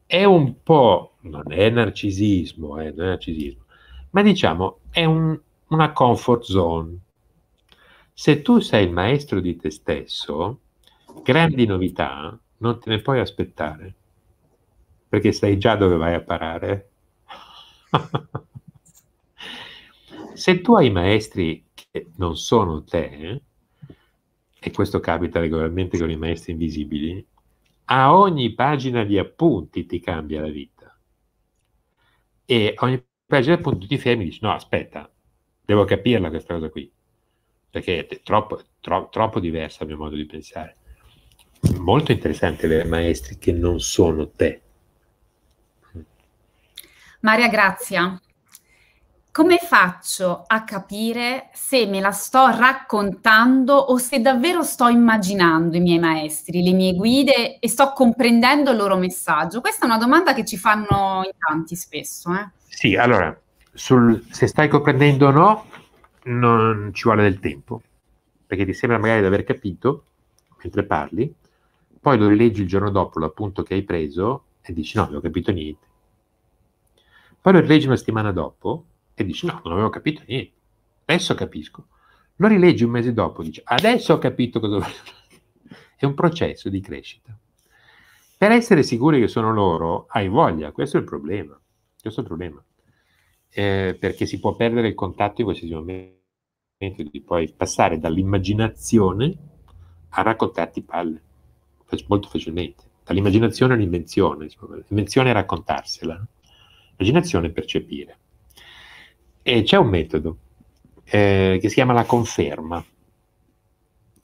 È un po', non è narcisismo, eh, non è narcisismo ma diciamo è un, una comfort zone. Se tu sei il maestro di te stesso, grandi novità non te ne puoi aspettare, perché sai già dove vai a parare. Se tu hai maestri che non sono te, e questo capita regolarmente con i maestri invisibili, a ogni pagina di appunti ti cambia la vita. E ogni pagina di appunti ti fermi e dici, no, aspetta, devo capirla questa cosa qui, perché è troppo, tro- troppo diversa il mio modo di pensare. Molto interessante avere maestri che non sono te. Maria Grazia, come faccio a capire se me la sto raccontando o se davvero sto immaginando i miei maestri, le mie guide e sto comprendendo il loro messaggio? Questa è una domanda che ci fanno in tanti spesso. Eh. Sì, allora, sul, se stai comprendendo o no, non ci vuole del tempo, perché ti sembra magari di aver capito mentre parli, poi lo rileggi il giorno dopo l'appunto che hai preso e dici no, non ho capito niente. Poi lo rileggi una settimana dopo e dici, no, non avevo capito niente. Adesso capisco. Lo rileggi un mese dopo, dice: adesso ho capito cosa voglio fare. È un processo di crescita. Per essere sicuri che sono loro, hai voglia, questo è il problema. Questo è il problema. Eh, perché si può perdere il contatto in qualsiasi momento, di poi passare dall'immaginazione a raccontarti palle, molto facilmente. Dall'immaginazione all'invenzione, l'invenzione è raccontarsela, immaginazione è percepire. E c'è un metodo eh, che si chiama la conferma.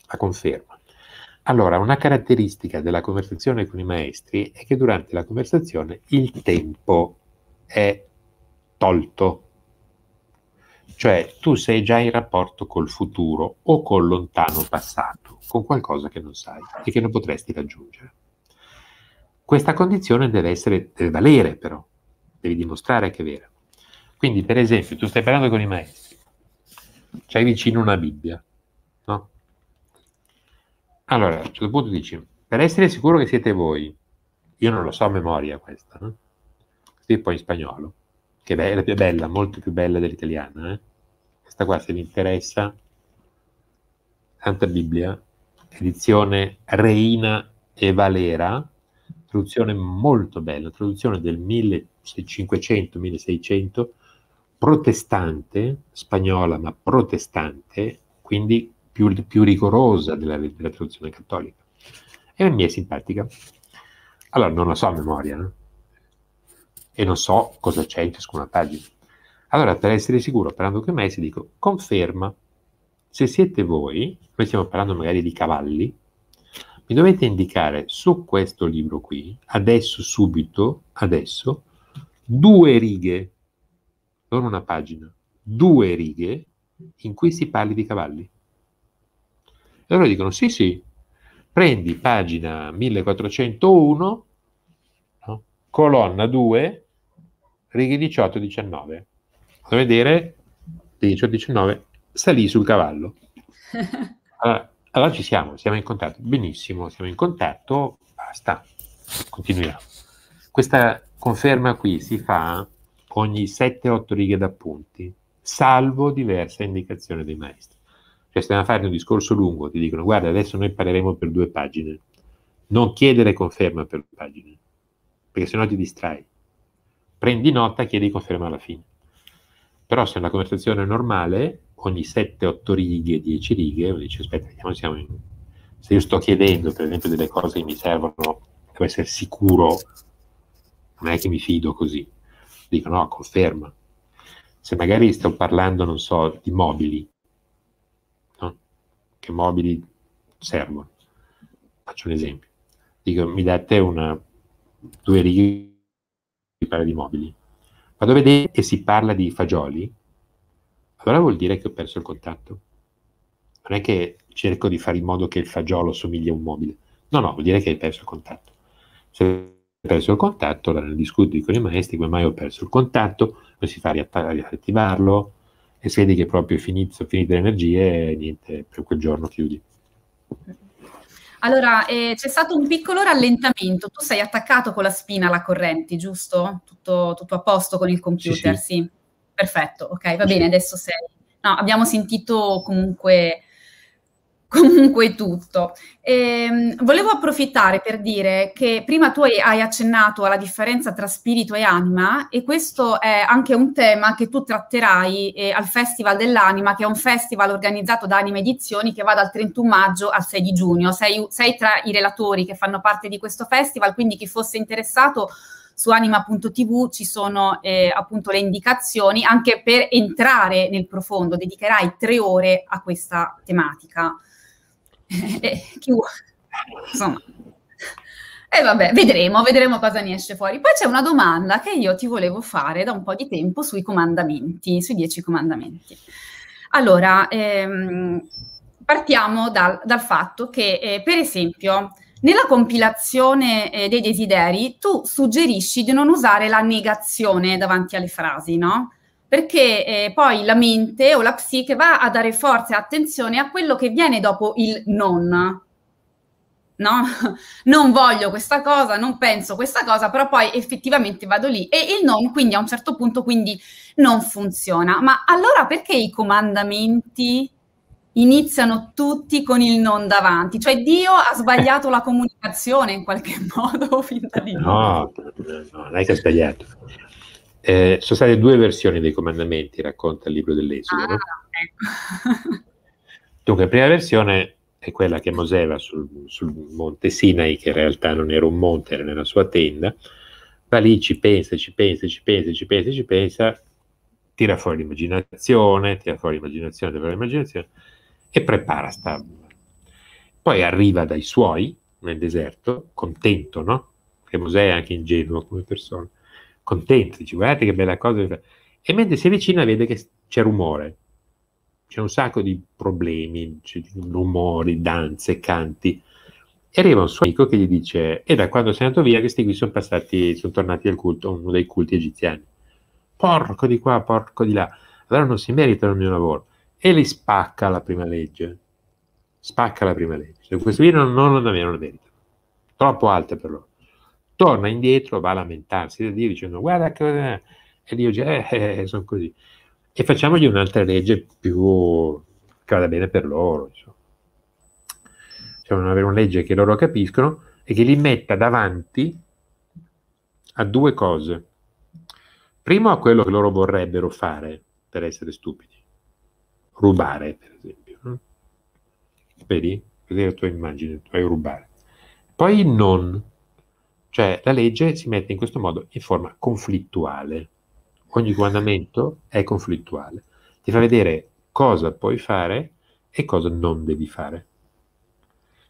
La conferma. Allora, una caratteristica della conversazione con i maestri è che durante la conversazione il tempo è tolto. Cioè tu sei già in rapporto col futuro o col lontano passato, con qualcosa che non sai e che non potresti raggiungere. Questa condizione deve, essere, deve valere però, devi dimostrare che è vera. Quindi, per esempio, tu stai parlando con i maestri, c'hai vicino una Bibbia, no? Allora, a un certo punto dici, per essere sicuro che siete voi, io non lo so a memoria questa, no? Sì, poi in spagnolo, che è la più bella, molto più bella dell'italiana, eh? Questa qua, se vi interessa, Santa Bibbia, edizione Reina e Valera, traduzione molto bella, traduzione del 1500-1600, protestante, spagnola ma protestante, quindi più, più rigorosa della, della, traduzione cattolica. E mi è simpatica. Allora, non la so a memoria, no? Eh, e non so cosa c'è in ciascuna pagina. Allora, per essere sicuro, parlando con me, si dico conferma. Se siete voi, noi stiamo parlando magari di cavalli, mi dovete indicare su questo libro qui, adesso, subito, adesso, due righe non una pagina, due righe in cui si parli di cavalli. E loro dicono sì, sì, prendi pagina 1401, no? colonna 2, righe 18-19. A vedere, 18-19, salì sul cavallo. Allora, allora ci siamo, siamo in contatto. Benissimo, siamo in contatto, basta, continuiamo. Questa conferma qui si fa ogni 7-8 righe d'appunti, salvo diversa indicazione dei maestri. Cioè, stiamo a fare un discorso lungo, ti dicono guarda, adesso noi parleremo per due pagine. Non chiedere conferma per due pagine, perché sennò ti distrai. Prendi nota e chiedi conferma alla fine. Però se è una conversazione normale, ogni 7-8 righe, 10 righe, uno dice aspetta, vediamo, siamo in... se io sto chiedendo per esempio delle cose che mi servono, devo essere sicuro, non è che mi fido così dico no, conferma. Se magari sto parlando, non so, di mobili, no? che mobili servono? Faccio un esempio. Dico, mi date una, due righe di parla di mobili. Vado a vedere che si parla di fagioli, allora vuol dire che ho perso il contatto. Non è che cerco di fare in modo che il fagiolo somigli a un mobile. No, no, vuol dire che hai perso il contatto. Se perso il contatto, allora ne discuto, dico ai maestri come mai ho perso il contatto, come si fa a riattivarlo e se vedi che proprio finito, finite le energie, niente, per quel giorno chiudi. Allora, eh, c'è stato un piccolo rallentamento, tu sei attaccato con la spina alla corrente, giusto? Tutto, tutto a posto con il computer, sì? sì. sì. Perfetto, ok, va sì. bene, adesso sei... No, abbiamo sentito comunque comunque tutto. E, ehm, volevo approfittare per dire che prima tu hai accennato alla differenza tra spirito e anima e questo è anche un tema che tu tratterai eh, al Festival dell'Anima, che è un festival organizzato da Anime Edizioni che va dal 31 maggio al 6 di giugno. Sei, sei tra i relatori che fanno parte di questo festival, quindi chi fosse interessato su anima.tv ci sono eh, appunto le indicazioni anche per entrare nel profondo, dedicherai tre ore a questa tematica. e chiudo. Insomma. E vabbè, vedremo, vedremo cosa ne esce fuori. Poi c'è una domanda che io ti volevo fare da un po' di tempo sui comandamenti, sui dieci comandamenti. Allora, ehm, partiamo dal, dal, fatto che, eh, per esempio, nella compilazione eh, dei desideri tu suggerisci di non usare la negazione davanti alle frasi, no? perché eh, poi la mente o la psiche va a dare forza e attenzione a quello che viene dopo il non. No? Non voglio questa cosa, non penso questa cosa, però poi effettivamente vado lì e il non quindi a un certo punto quindi non funziona. Ma allora perché i comandamenti iniziano tutti con il non davanti, cioè Dio ha eh. sbagliato la comunicazione in qualche modo fin da lì. No, no, non è che ha sbagliato. Eh, sono state due versioni dei comandamenti, racconta il libro dell'Esodo. Ah, no? ecco. Dunque, la prima versione è quella che Mosè va sul, sul, monte Sinai, che in realtà non era un monte, era nella sua tenda, va lì, ci pensa, ci pensa, ci pensa, ci pensa, ci pensa, tira fuori l'immaginazione, tira fuori l'immaginazione, tira fuori l'immaginazione e prepara sta. Poi arriva dai suoi nel deserto, contento, no? Che Mosè è anche ingenuo come persona contento, dici guardate che bella cosa. E mentre si avvicina vede che c'è rumore, c'è un sacco di problemi, cioè, rumori, danze, canti. E arriva un suo amico che gli dice, e da quando sei andato via questi qui sono passati, sono tornati al culto, uno dei culti egiziani. Porco di qua, porco di là. Allora non si meritano il mio lavoro. E li spacca la prima legge. Spacca la prima legge. Se cioè, questo vino non lo da non lo merita. Troppo alta per loro torna indietro, va a lamentarsi da Dio dicendo guarda che... E Dio dice, eh, eh, eh sono così. E facciamogli un'altra legge più che vada bene per loro. Insomma. Cioè, avere una legge che loro capiscono e che li metta davanti a due cose. Primo a quello che loro vorrebbero fare per essere stupidi. Rubare, per esempio. Vedi? Vedi la tua immagine, tu hai rubare. Poi non cioè la legge si mette in questo modo in forma conflittuale. Ogni comandamento è conflittuale. Ti fa vedere cosa puoi fare e cosa non devi fare.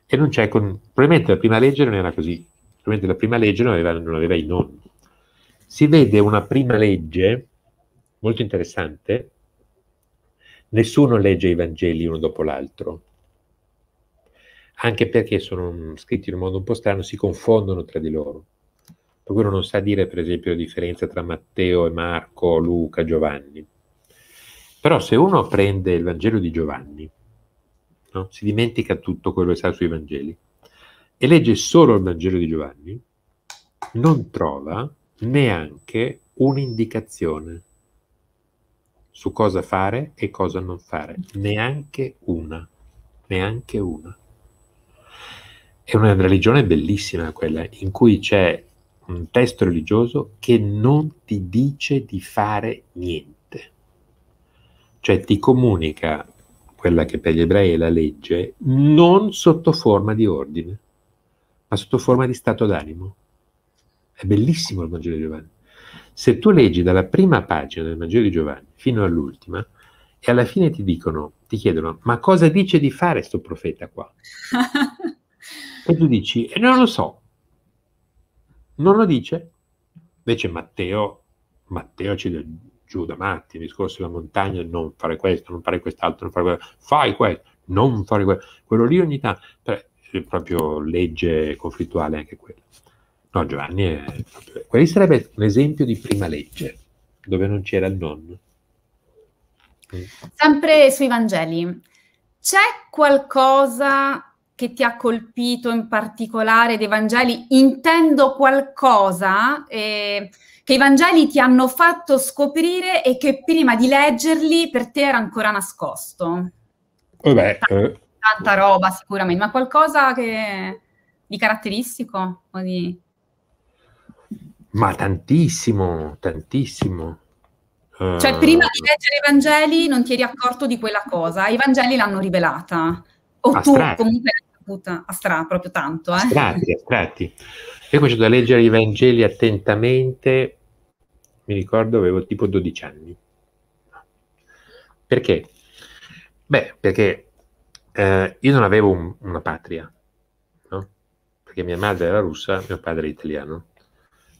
E non c'è con... Probabilmente la prima legge non era così. Probabilmente la prima legge non aveva, non aveva i non. Si vede una prima legge molto interessante. Nessuno legge i Vangeli uno dopo l'altro anche perché sono mm, scritti in un modo un po' strano, si confondono tra di loro. Per cui uno non sa dire, per esempio, la differenza tra Matteo e Marco, Luca, Giovanni. Però se uno prende il Vangelo di Giovanni, no? si dimentica tutto quello che sa sui Vangeli, e legge solo il Vangelo di Giovanni, non trova neanche un'indicazione su cosa fare e cosa non fare, neanche una, neanche una. È una religione bellissima quella, in cui c'è un testo religioso che non ti dice di fare niente. Cioè ti comunica quella che per gli ebrei è la legge, non sotto forma di ordine, ma sotto forma di stato d'animo. È bellissimo il Vangelo di Giovanni. Se tu leggi dalla prima pagina del Vangelo di Giovanni fino all'ultima, e alla fine ti dicono, ti chiedono, ma cosa dice di fare questo profeta qua? E tu dici, e eh, non lo so, non lo dice? Invece Matteo, Matteo ci dà giù da matti, il discorso della montagna, non fare questo, non fare quest'altro, non fare quello, fai questo, non fare quello, quello lì ogni tanto, è eh, proprio legge conflittuale anche quella. No, Giovanni, è proprio... quello sarebbe un esempio di prima legge, dove non c'era il nonno. Mm. Sempre sui Vangeli, c'è qualcosa che ti ha colpito in particolare dei Vangeli? Intendo qualcosa eh, che i Vangeli ti hanno fatto scoprire e che prima di leggerli per te era ancora nascosto. Vabbè, eh tanta, eh. tanta roba sicuramente, ma qualcosa che, di caratteristico? Di... Ma tantissimo, tantissimo. Cioè, prima di eh. leggere i Vangeli non ti eri accorto di quella cosa, i Vangeli l'hanno rivelata. O tu comunque butta a stra proprio tanto. Eh. A strati, Io ho cominciato a leggere i Vangeli attentamente, mi ricordo avevo tipo 12 anni. Perché? Beh, perché eh, io non avevo un, una patria, no? perché mia madre era russa, mio padre era italiano.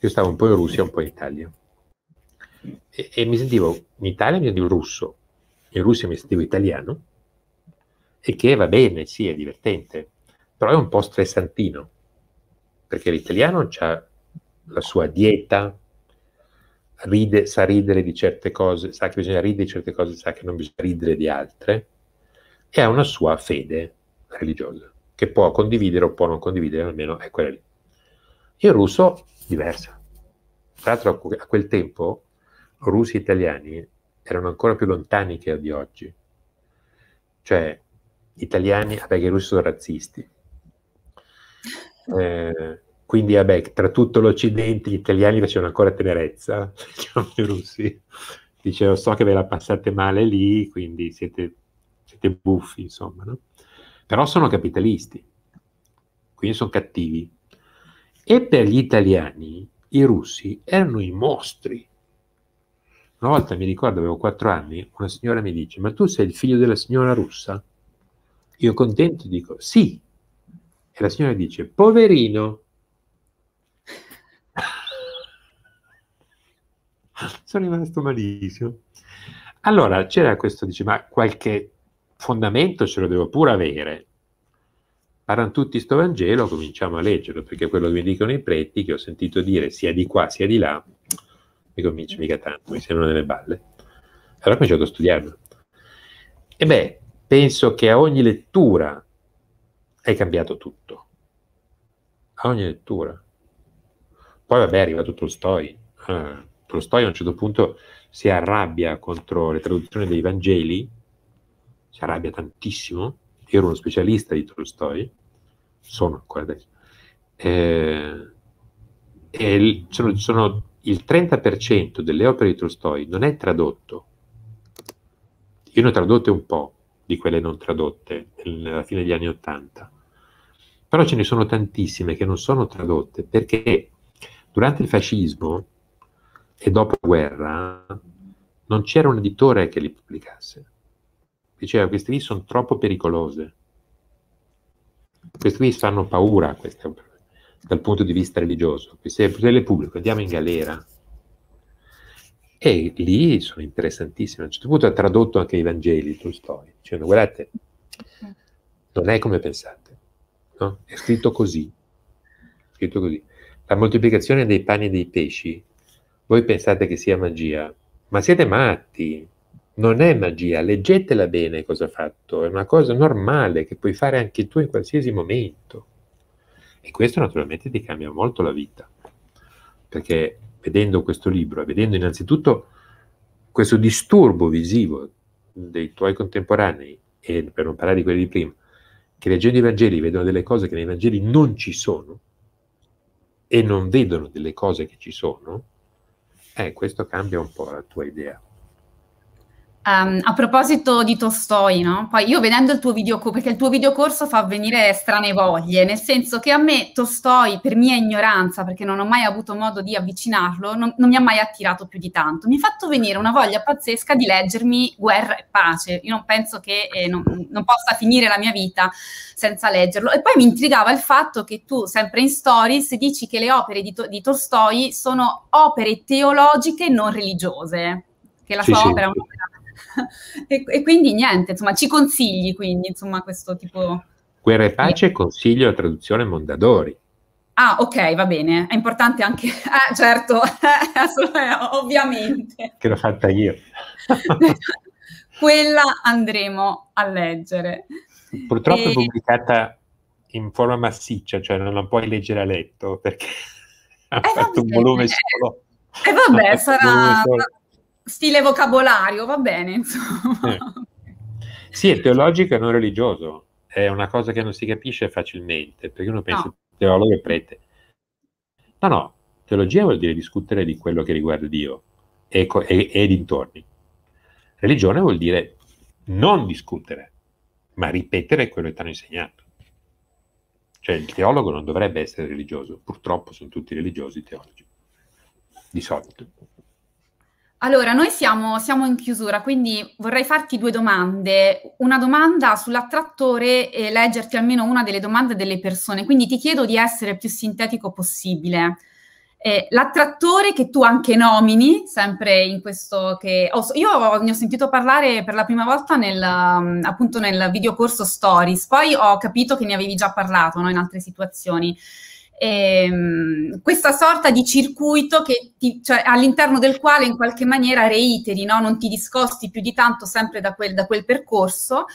Io stavo un po' in Russia, un po' in Italia. E, e mi sentivo, in Italia mi sentivo russo, in Russia mi sentivo italiano, e che va bene, sì, è divertente, però è un po' stressantino, perché l'italiano ha la sua dieta, ride, sa ridere di certe cose, sa che bisogna ridere di certe cose, sa che non bisogna ridere di altre, e ha una sua fede religiosa, che può condividere o può non condividere, almeno è quella lì. Il russo diversa. Tra l'altro a quel tempo russi e italiani erano ancora più lontani che di oggi. Cioè, italiani, vabbè che i russi sono razzisti, eh, quindi vabbè, tra tutto l'Occidente gli italiani facevano ancora tenerezza, diciamo i russi. Dicevano so che ve la passate male lì, quindi siete, siete buffi, insomma. No? Però sono capitalisti, quindi sono cattivi. E per gli italiani i russi erano i mostri. Una volta mi ricordo, avevo quattro anni, una signora mi dice, ma tu sei il figlio della signora russa? Io contento dico, sì, e la signora dice, poverino. Sono rimasto malissimo. Allora c'era questo, dice, ma qualche fondamento ce lo devo pure avere. Parlano tutti sto Vangelo, cominciamo a leggerlo, perché quello che mi dicono i preti, che ho sentito dire sia di qua sia di là, mi comincia mica tanto, mi sembrano delle balle. Allora ho cominciato a studiarlo. E beh, penso che a ogni lettura hai cambiato tutto. A ogni lettura. Poi vabbè, è arrivato Tolstoi. Ah, Tolstoi a un certo punto si arrabbia contro le traduzioni dei Vangeli, si arrabbia tantissimo. Io ero uno specialista di Tolstoi, sono ancora adesso. Eh, il, sono, sono, il 30% delle opere di Tolstoi non è tradotto. Io ne ho tradotte un po', di quelle non tradotte alla fine degli anni Ottanta. Però ce ne sono tantissime che non sono tradotte perché durante il fascismo e dopo la guerra non c'era un editore che li pubblicasse. Diceva queste lì sono troppo pericolose, queste qui fanno paura queste, dal punto di vista religioso, se le pubblico andiamo in galera. E lì sono interessantissimi. A un certo punto ha tradotto anche i Vangeli, Tolstoi, dicendo guardate, non è come pensate, no? è scritto così, scritto così. La moltiplicazione dei pani e dei pesci, voi pensate che sia magia, ma siete matti, non è magia, leggetela bene cosa ha fatto, è una cosa normale che puoi fare anche tu in qualsiasi momento. E questo naturalmente ti cambia molto la vita, perché vedendo questo libro e vedendo innanzitutto questo disturbo visivo dei tuoi contemporanei, e per non parlare di quelli di prima, che leggendo i Vangeli vedono delle cose che nei Vangeli non ci sono e non vedono delle cose che ci sono, eh, questo cambia un po' la tua idea Um, a proposito di Tolstoi, no? Poi io vedendo il tuo video, perché il tuo videocorso fa venire strane voglie, nel senso che a me Tolstoi, per mia ignoranza, perché non ho mai avuto modo di avvicinarlo, non, non mi ha mai attirato più di tanto. Mi ha fatto venire una voglia pazzesca di leggermi Guerra e Pace. Io non penso che eh, non, non, possa finire la mia vita senza leggerlo. E poi mi intrigava il fatto che tu, sempre in Stories, dici che le opere di, to- di Tolstoi sono opere teologiche non religiose, che la sì, sua sì. opera è un'opera e, e, quindi niente, insomma, ci consigli quindi, insomma, questo tipo... Guerra e pace, consiglio la traduzione Mondadori. Ah, ok, va bene. È importante anche... Eh, certo, ovviamente. Che l'ho fatta io. Quella andremo a leggere. Purtroppo e... è pubblicata in forma massiccia, cioè non la puoi leggere a letto perché ha eh, fatto un eh, volume solo. E eh, vabbè, sarà stile vocabolario, va bene, insomma. Eh. Sì, è teologico e non religioso. È una cosa che non si capisce facilmente, perché uno pensa no. teologo e prete. No, no, teologia vuol dire discutere di quello che riguarda Dio e, e, e dintorni. Religione vuol dire non discutere, ma ripetere quello che ti hanno insegnato. Cioè il teologo non dovrebbe essere religioso, purtroppo sono tutti religiosi teologi, di solito. Allora, noi siamo, siamo, in chiusura, quindi vorrei farti due domande. Una domanda sull'attrattore e leggerti almeno una delle domande delle persone, quindi ti chiedo di essere più sintetico possibile. Eh, l'attrattore che tu anche nomini, sempre in questo che... io ne ho sentito parlare per la prima volta nel, mm, appunto nel videocorso Stories, poi ho capito che ne avevi già parlato no, in altre situazioni ehm, questa sorta di circuito che ti, cioè, all'interno del quale in qualche maniera reiteri, no? non ti discosti più di tanto sempre da quel, da quel percorso.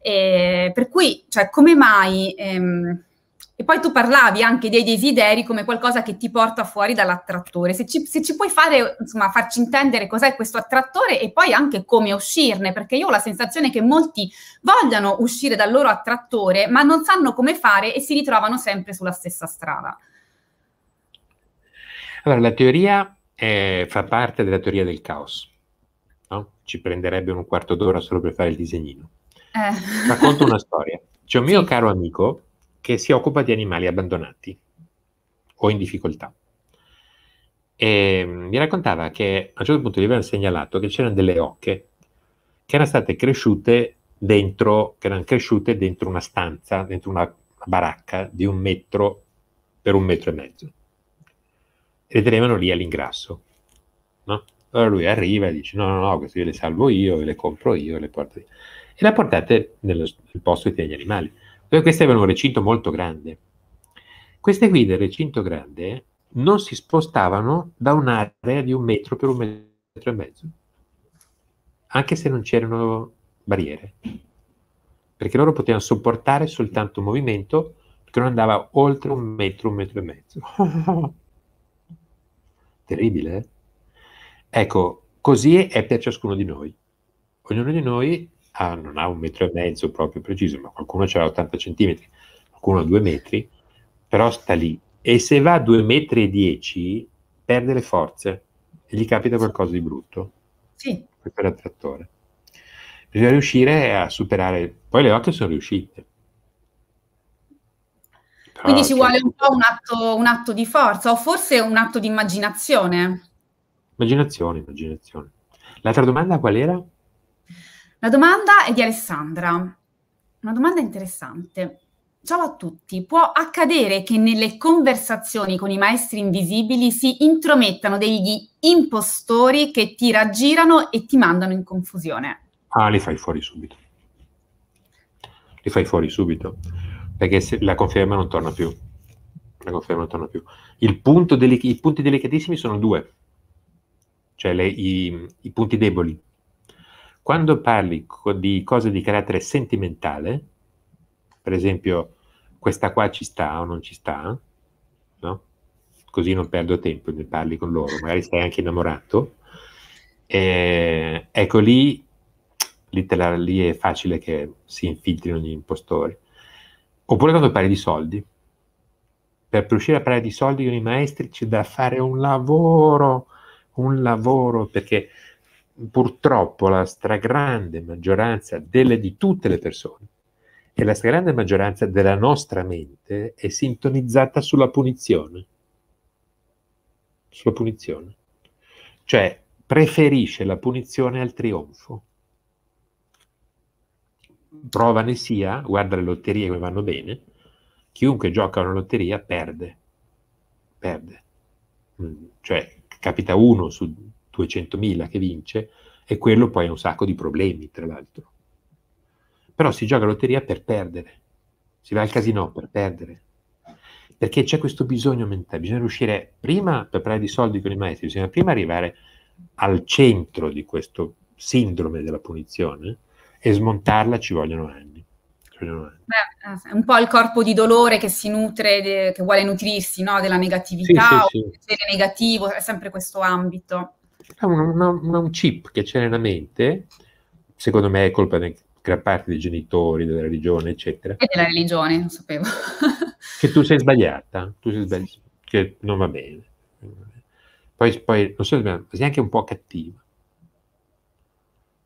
Eh, per cui, cioè, come mai... Ehm, e poi tu parlavi anche dei desideri come qualcosa che ti porta fuori dall'attrattore. Se ci, se ci puoi fare, insomma, farci intendere cos'è questo attrattore e poi anche come uscirne, perché io ho la sensazione che molti vogliano uscire dal loro attrattore, ma non sanno come fare e si ritrovano sempre sulla stessa strada. Allora, la teoria eh, fa parte della teoria del caos. No? Ci prenderebbe un quarto d'ora solo per fare il disegnino. Eh. Racconto una storia. C'è un mio sì. caro amico che si occupa di animali abbandonati o in difficoltà. E ehm, mi raccontava che a un certo punto gli avevano segnalato che c'erano delle oche che erano state cresciute dentro, che erano cresciute dentro una stanza, dentro una baracca di un metro per un metro e mezzo. E le tenevano lì all'ingrasso. No? Allora lui arriva e dice: No, no, no, queste le salvo io, le compro io, le porto io. E le ha portate nel, nel posto di tiene gli animali. Eh, Queste avevano un recinto molto grande. Queste qui del recinto grande non si spostavano da un'area di un metro per un metro e mezzo, anche se non c'erano barriere, perché loro potevano sopportare soltanto un movimento che non andava oltre un metro, un metro e mezzo. Terribile, eh? Ecco, così è per ciascuno di noi. Ognuno di noi ha, ah, non ha un metro e mezzo proprio preciso, ma qualcuno ce l'ha 80 centimetri, qualcuno ha due metri, però sta lì. E se va a due metri e dieci, perde le forze e gli capita qualcosa di brutto. Sì. Per era il Bisogna riuscire a superare, poi le volte sono riuscite. Però Quindi ah, ci vuole un po' un atto, un atto, di forza o forse un atto di immaginazione. Immaginazione, immaginazione. L'altra domanda qual era? La domanda è di Alessandra. Una domanda interessante. Ciao a tutti, può accadere che nelle conversazioni con i maestri invisibili si intromettano degli impostori che ti raggirano e ti mandano in confusione? Ah, li fai fuori subito. Li fai fuori subito, perché la conferma non torna più. La conferma non torna più. Il Deli- I punti delicatissimi sono due, cioè le, i, i punti deboli quando parli di cose di carattere sentimentale, per esempio questa qua ci sta o non ci sta, no? così non perdo tempo, ne parli con loro, magari sei anche innamorato, eh, ecco lì, lì, la, lì, è facile che si infiltrino gli impostori. Oppure quando parli di soldi. Per riuscire a parlare di soldi con i maestri c'è da fare un lavoro, un lavoro, perché purtroppo la stragrande maggioranza delle, di tutte le persone e la stragrande maggioranza della nostra mente è sintonizzata sulla punizione. Sulla punizione. Cioè preferisce la punizione al trionfo. Prova ne sia, guarda le lotterie come vanno bene, chiunque gioca una lotteria perde. Perde. Mm, cioè capita uno su 200.000 che vince, e quello poi ha un sacco di problemi, tra l'altro. Però si gioca lotteria per perdere, si va al casino per perdere, perché c'è questo bisogno mentale, bisogna riuscire prima, per prendere i soldi con i maestri, bisogna prima arrivare al centro di questo sindrome della punizione e smontarla ci vogliono anni. Ci vogliono anni. Beh, eh, è un po' il corpo di dolore che si nutre, de, che vuole nutrirsi no? della negatività sì, sì, o sì. del negativo, è sempre questo ambito. Era un chip che c'è nella mente, secondo me è colpa di gran parte dei genitori, della religione, eccetera. E della religione, non sapevo. che tu sei sbagliata, tu sei sbagliata, sì. che non va bene. Poi, poi non so, sei anche un po' cattiva.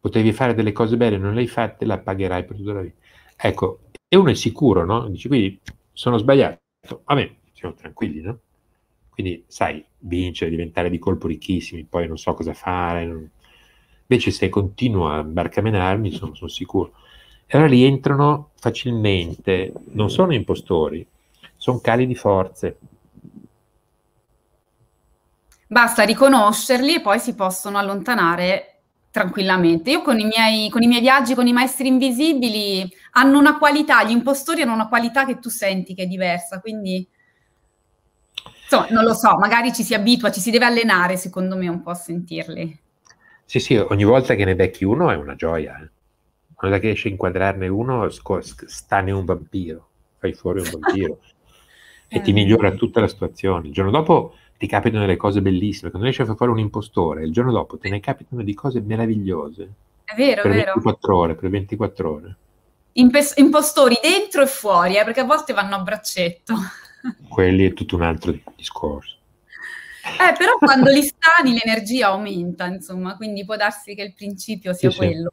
Potevi fare delle cose belle, non le hai fatte, la pagherai per tutta la vita. Ecco, e uno è sicuro, no? Dici, quindi sono sbagliato. Vabbè, siamo tranquilli, no? Quindi, sai, vincere, diventare di colpo ricchissimi, poi non so cosa fare. Non... Invece se continuo a barcamenarmi, sono, sono sicuro. E allora rientrano facilmente, non sono impostori, sono cali di forze. Basta riconoscerli e poi si possono allontanare tranquillamente. Io con i, miei, con i, miei, viaggi, con i maestri invisibili, hanno una qualità, gli impostori hanno una qualità che tu senti che è diversa, quindi Insomma, non lo so, magari ci si abitua, ci si deve allenare, secondo me, un po' a sentirli. Sì, sì, ogni volta che ne becchi uno è una gioia. Eh. Ogni volta che riesci a inquadrarne uno, stane un vampiro, fai fuori un vampiro. e ti eh. migliora tutta la situazione. Il giorno dopo ti capitano delle cose bellissime. Quando riesci a far fuori un impostore, il giorno dopo te ne capitano di cose meravigliose. È vero, per è vero. 24 ore, per 24 ore. Impostori dentro e fuori, eh, perché a volte vanno a braccetto. Quelli è tutto un altro discorso. Eh, però quando li stani l'energia aumenta, insomma, quindi può darsi che il principio sia sì, quello.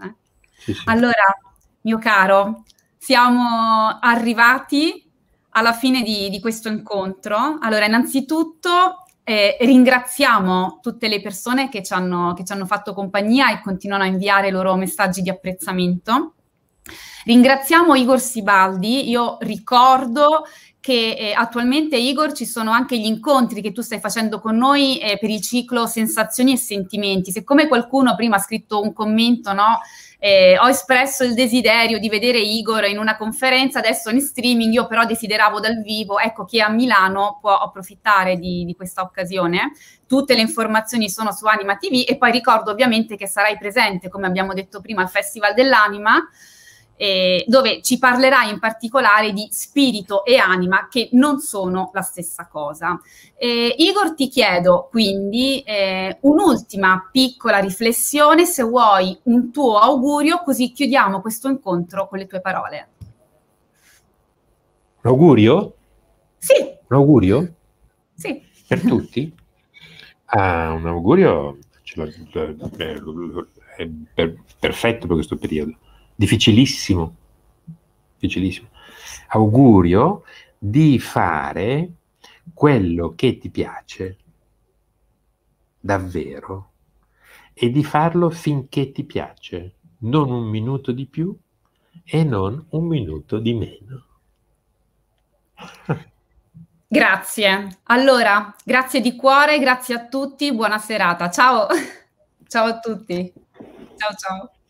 Eh? Sì. Eh? Sì, allora, mio caro, siamo arrivati alla fine di, di questo incontro. Allora, innanzitutto eh, ringraziamo tutte le persone che ci, hanno, che ci hanno fatto compagnia e continuano a inviare i loro messaggi di apprezzamento. Ringraziamo Igor Sibaldi, io ricordo che eh, attualmente Igor ci sono anche gli incontri che tu stai facendo con noi eh, per il ciclo sensazioni e sentimenti. Siccome qualcuno prima ha scritto un commento, no? Eh, ho espresso il desiderio di vedere Igor in una conferenza, adesso in streaming, io però desideravo dal vivo, ecco chi è a Milano può approfittare di, di questa occasione. Tutte le informazioni sono su Anima TV e poi ricordo ovviamente che sarai presente, come abbiamo detto prima, al Festival dell'Anima eh, dove ci parlerà in particolare di spirito e anima che non sono la stessa cosa. Eh, Igor ti chiedo quindi eh, un'ultima piccola riflessione, se vuoi un tuo augurio, così chiudiamo questo incontro con le tue parole. Un augurio? Sì. Un augurio? Sì. Per tutti? Ah, un augurio eh, eh, è perfetto per questo periodo difficilissimo, difficilissimo, augurio di fare quello che ti piace davvero e di farlo finché ti piace, non un minuto di più e non un minuto di meno. Grazie. Allora, grazie di cuore, grazie a tutti, buona serata. Ciao. Ciao a tutti. Ciao ciao.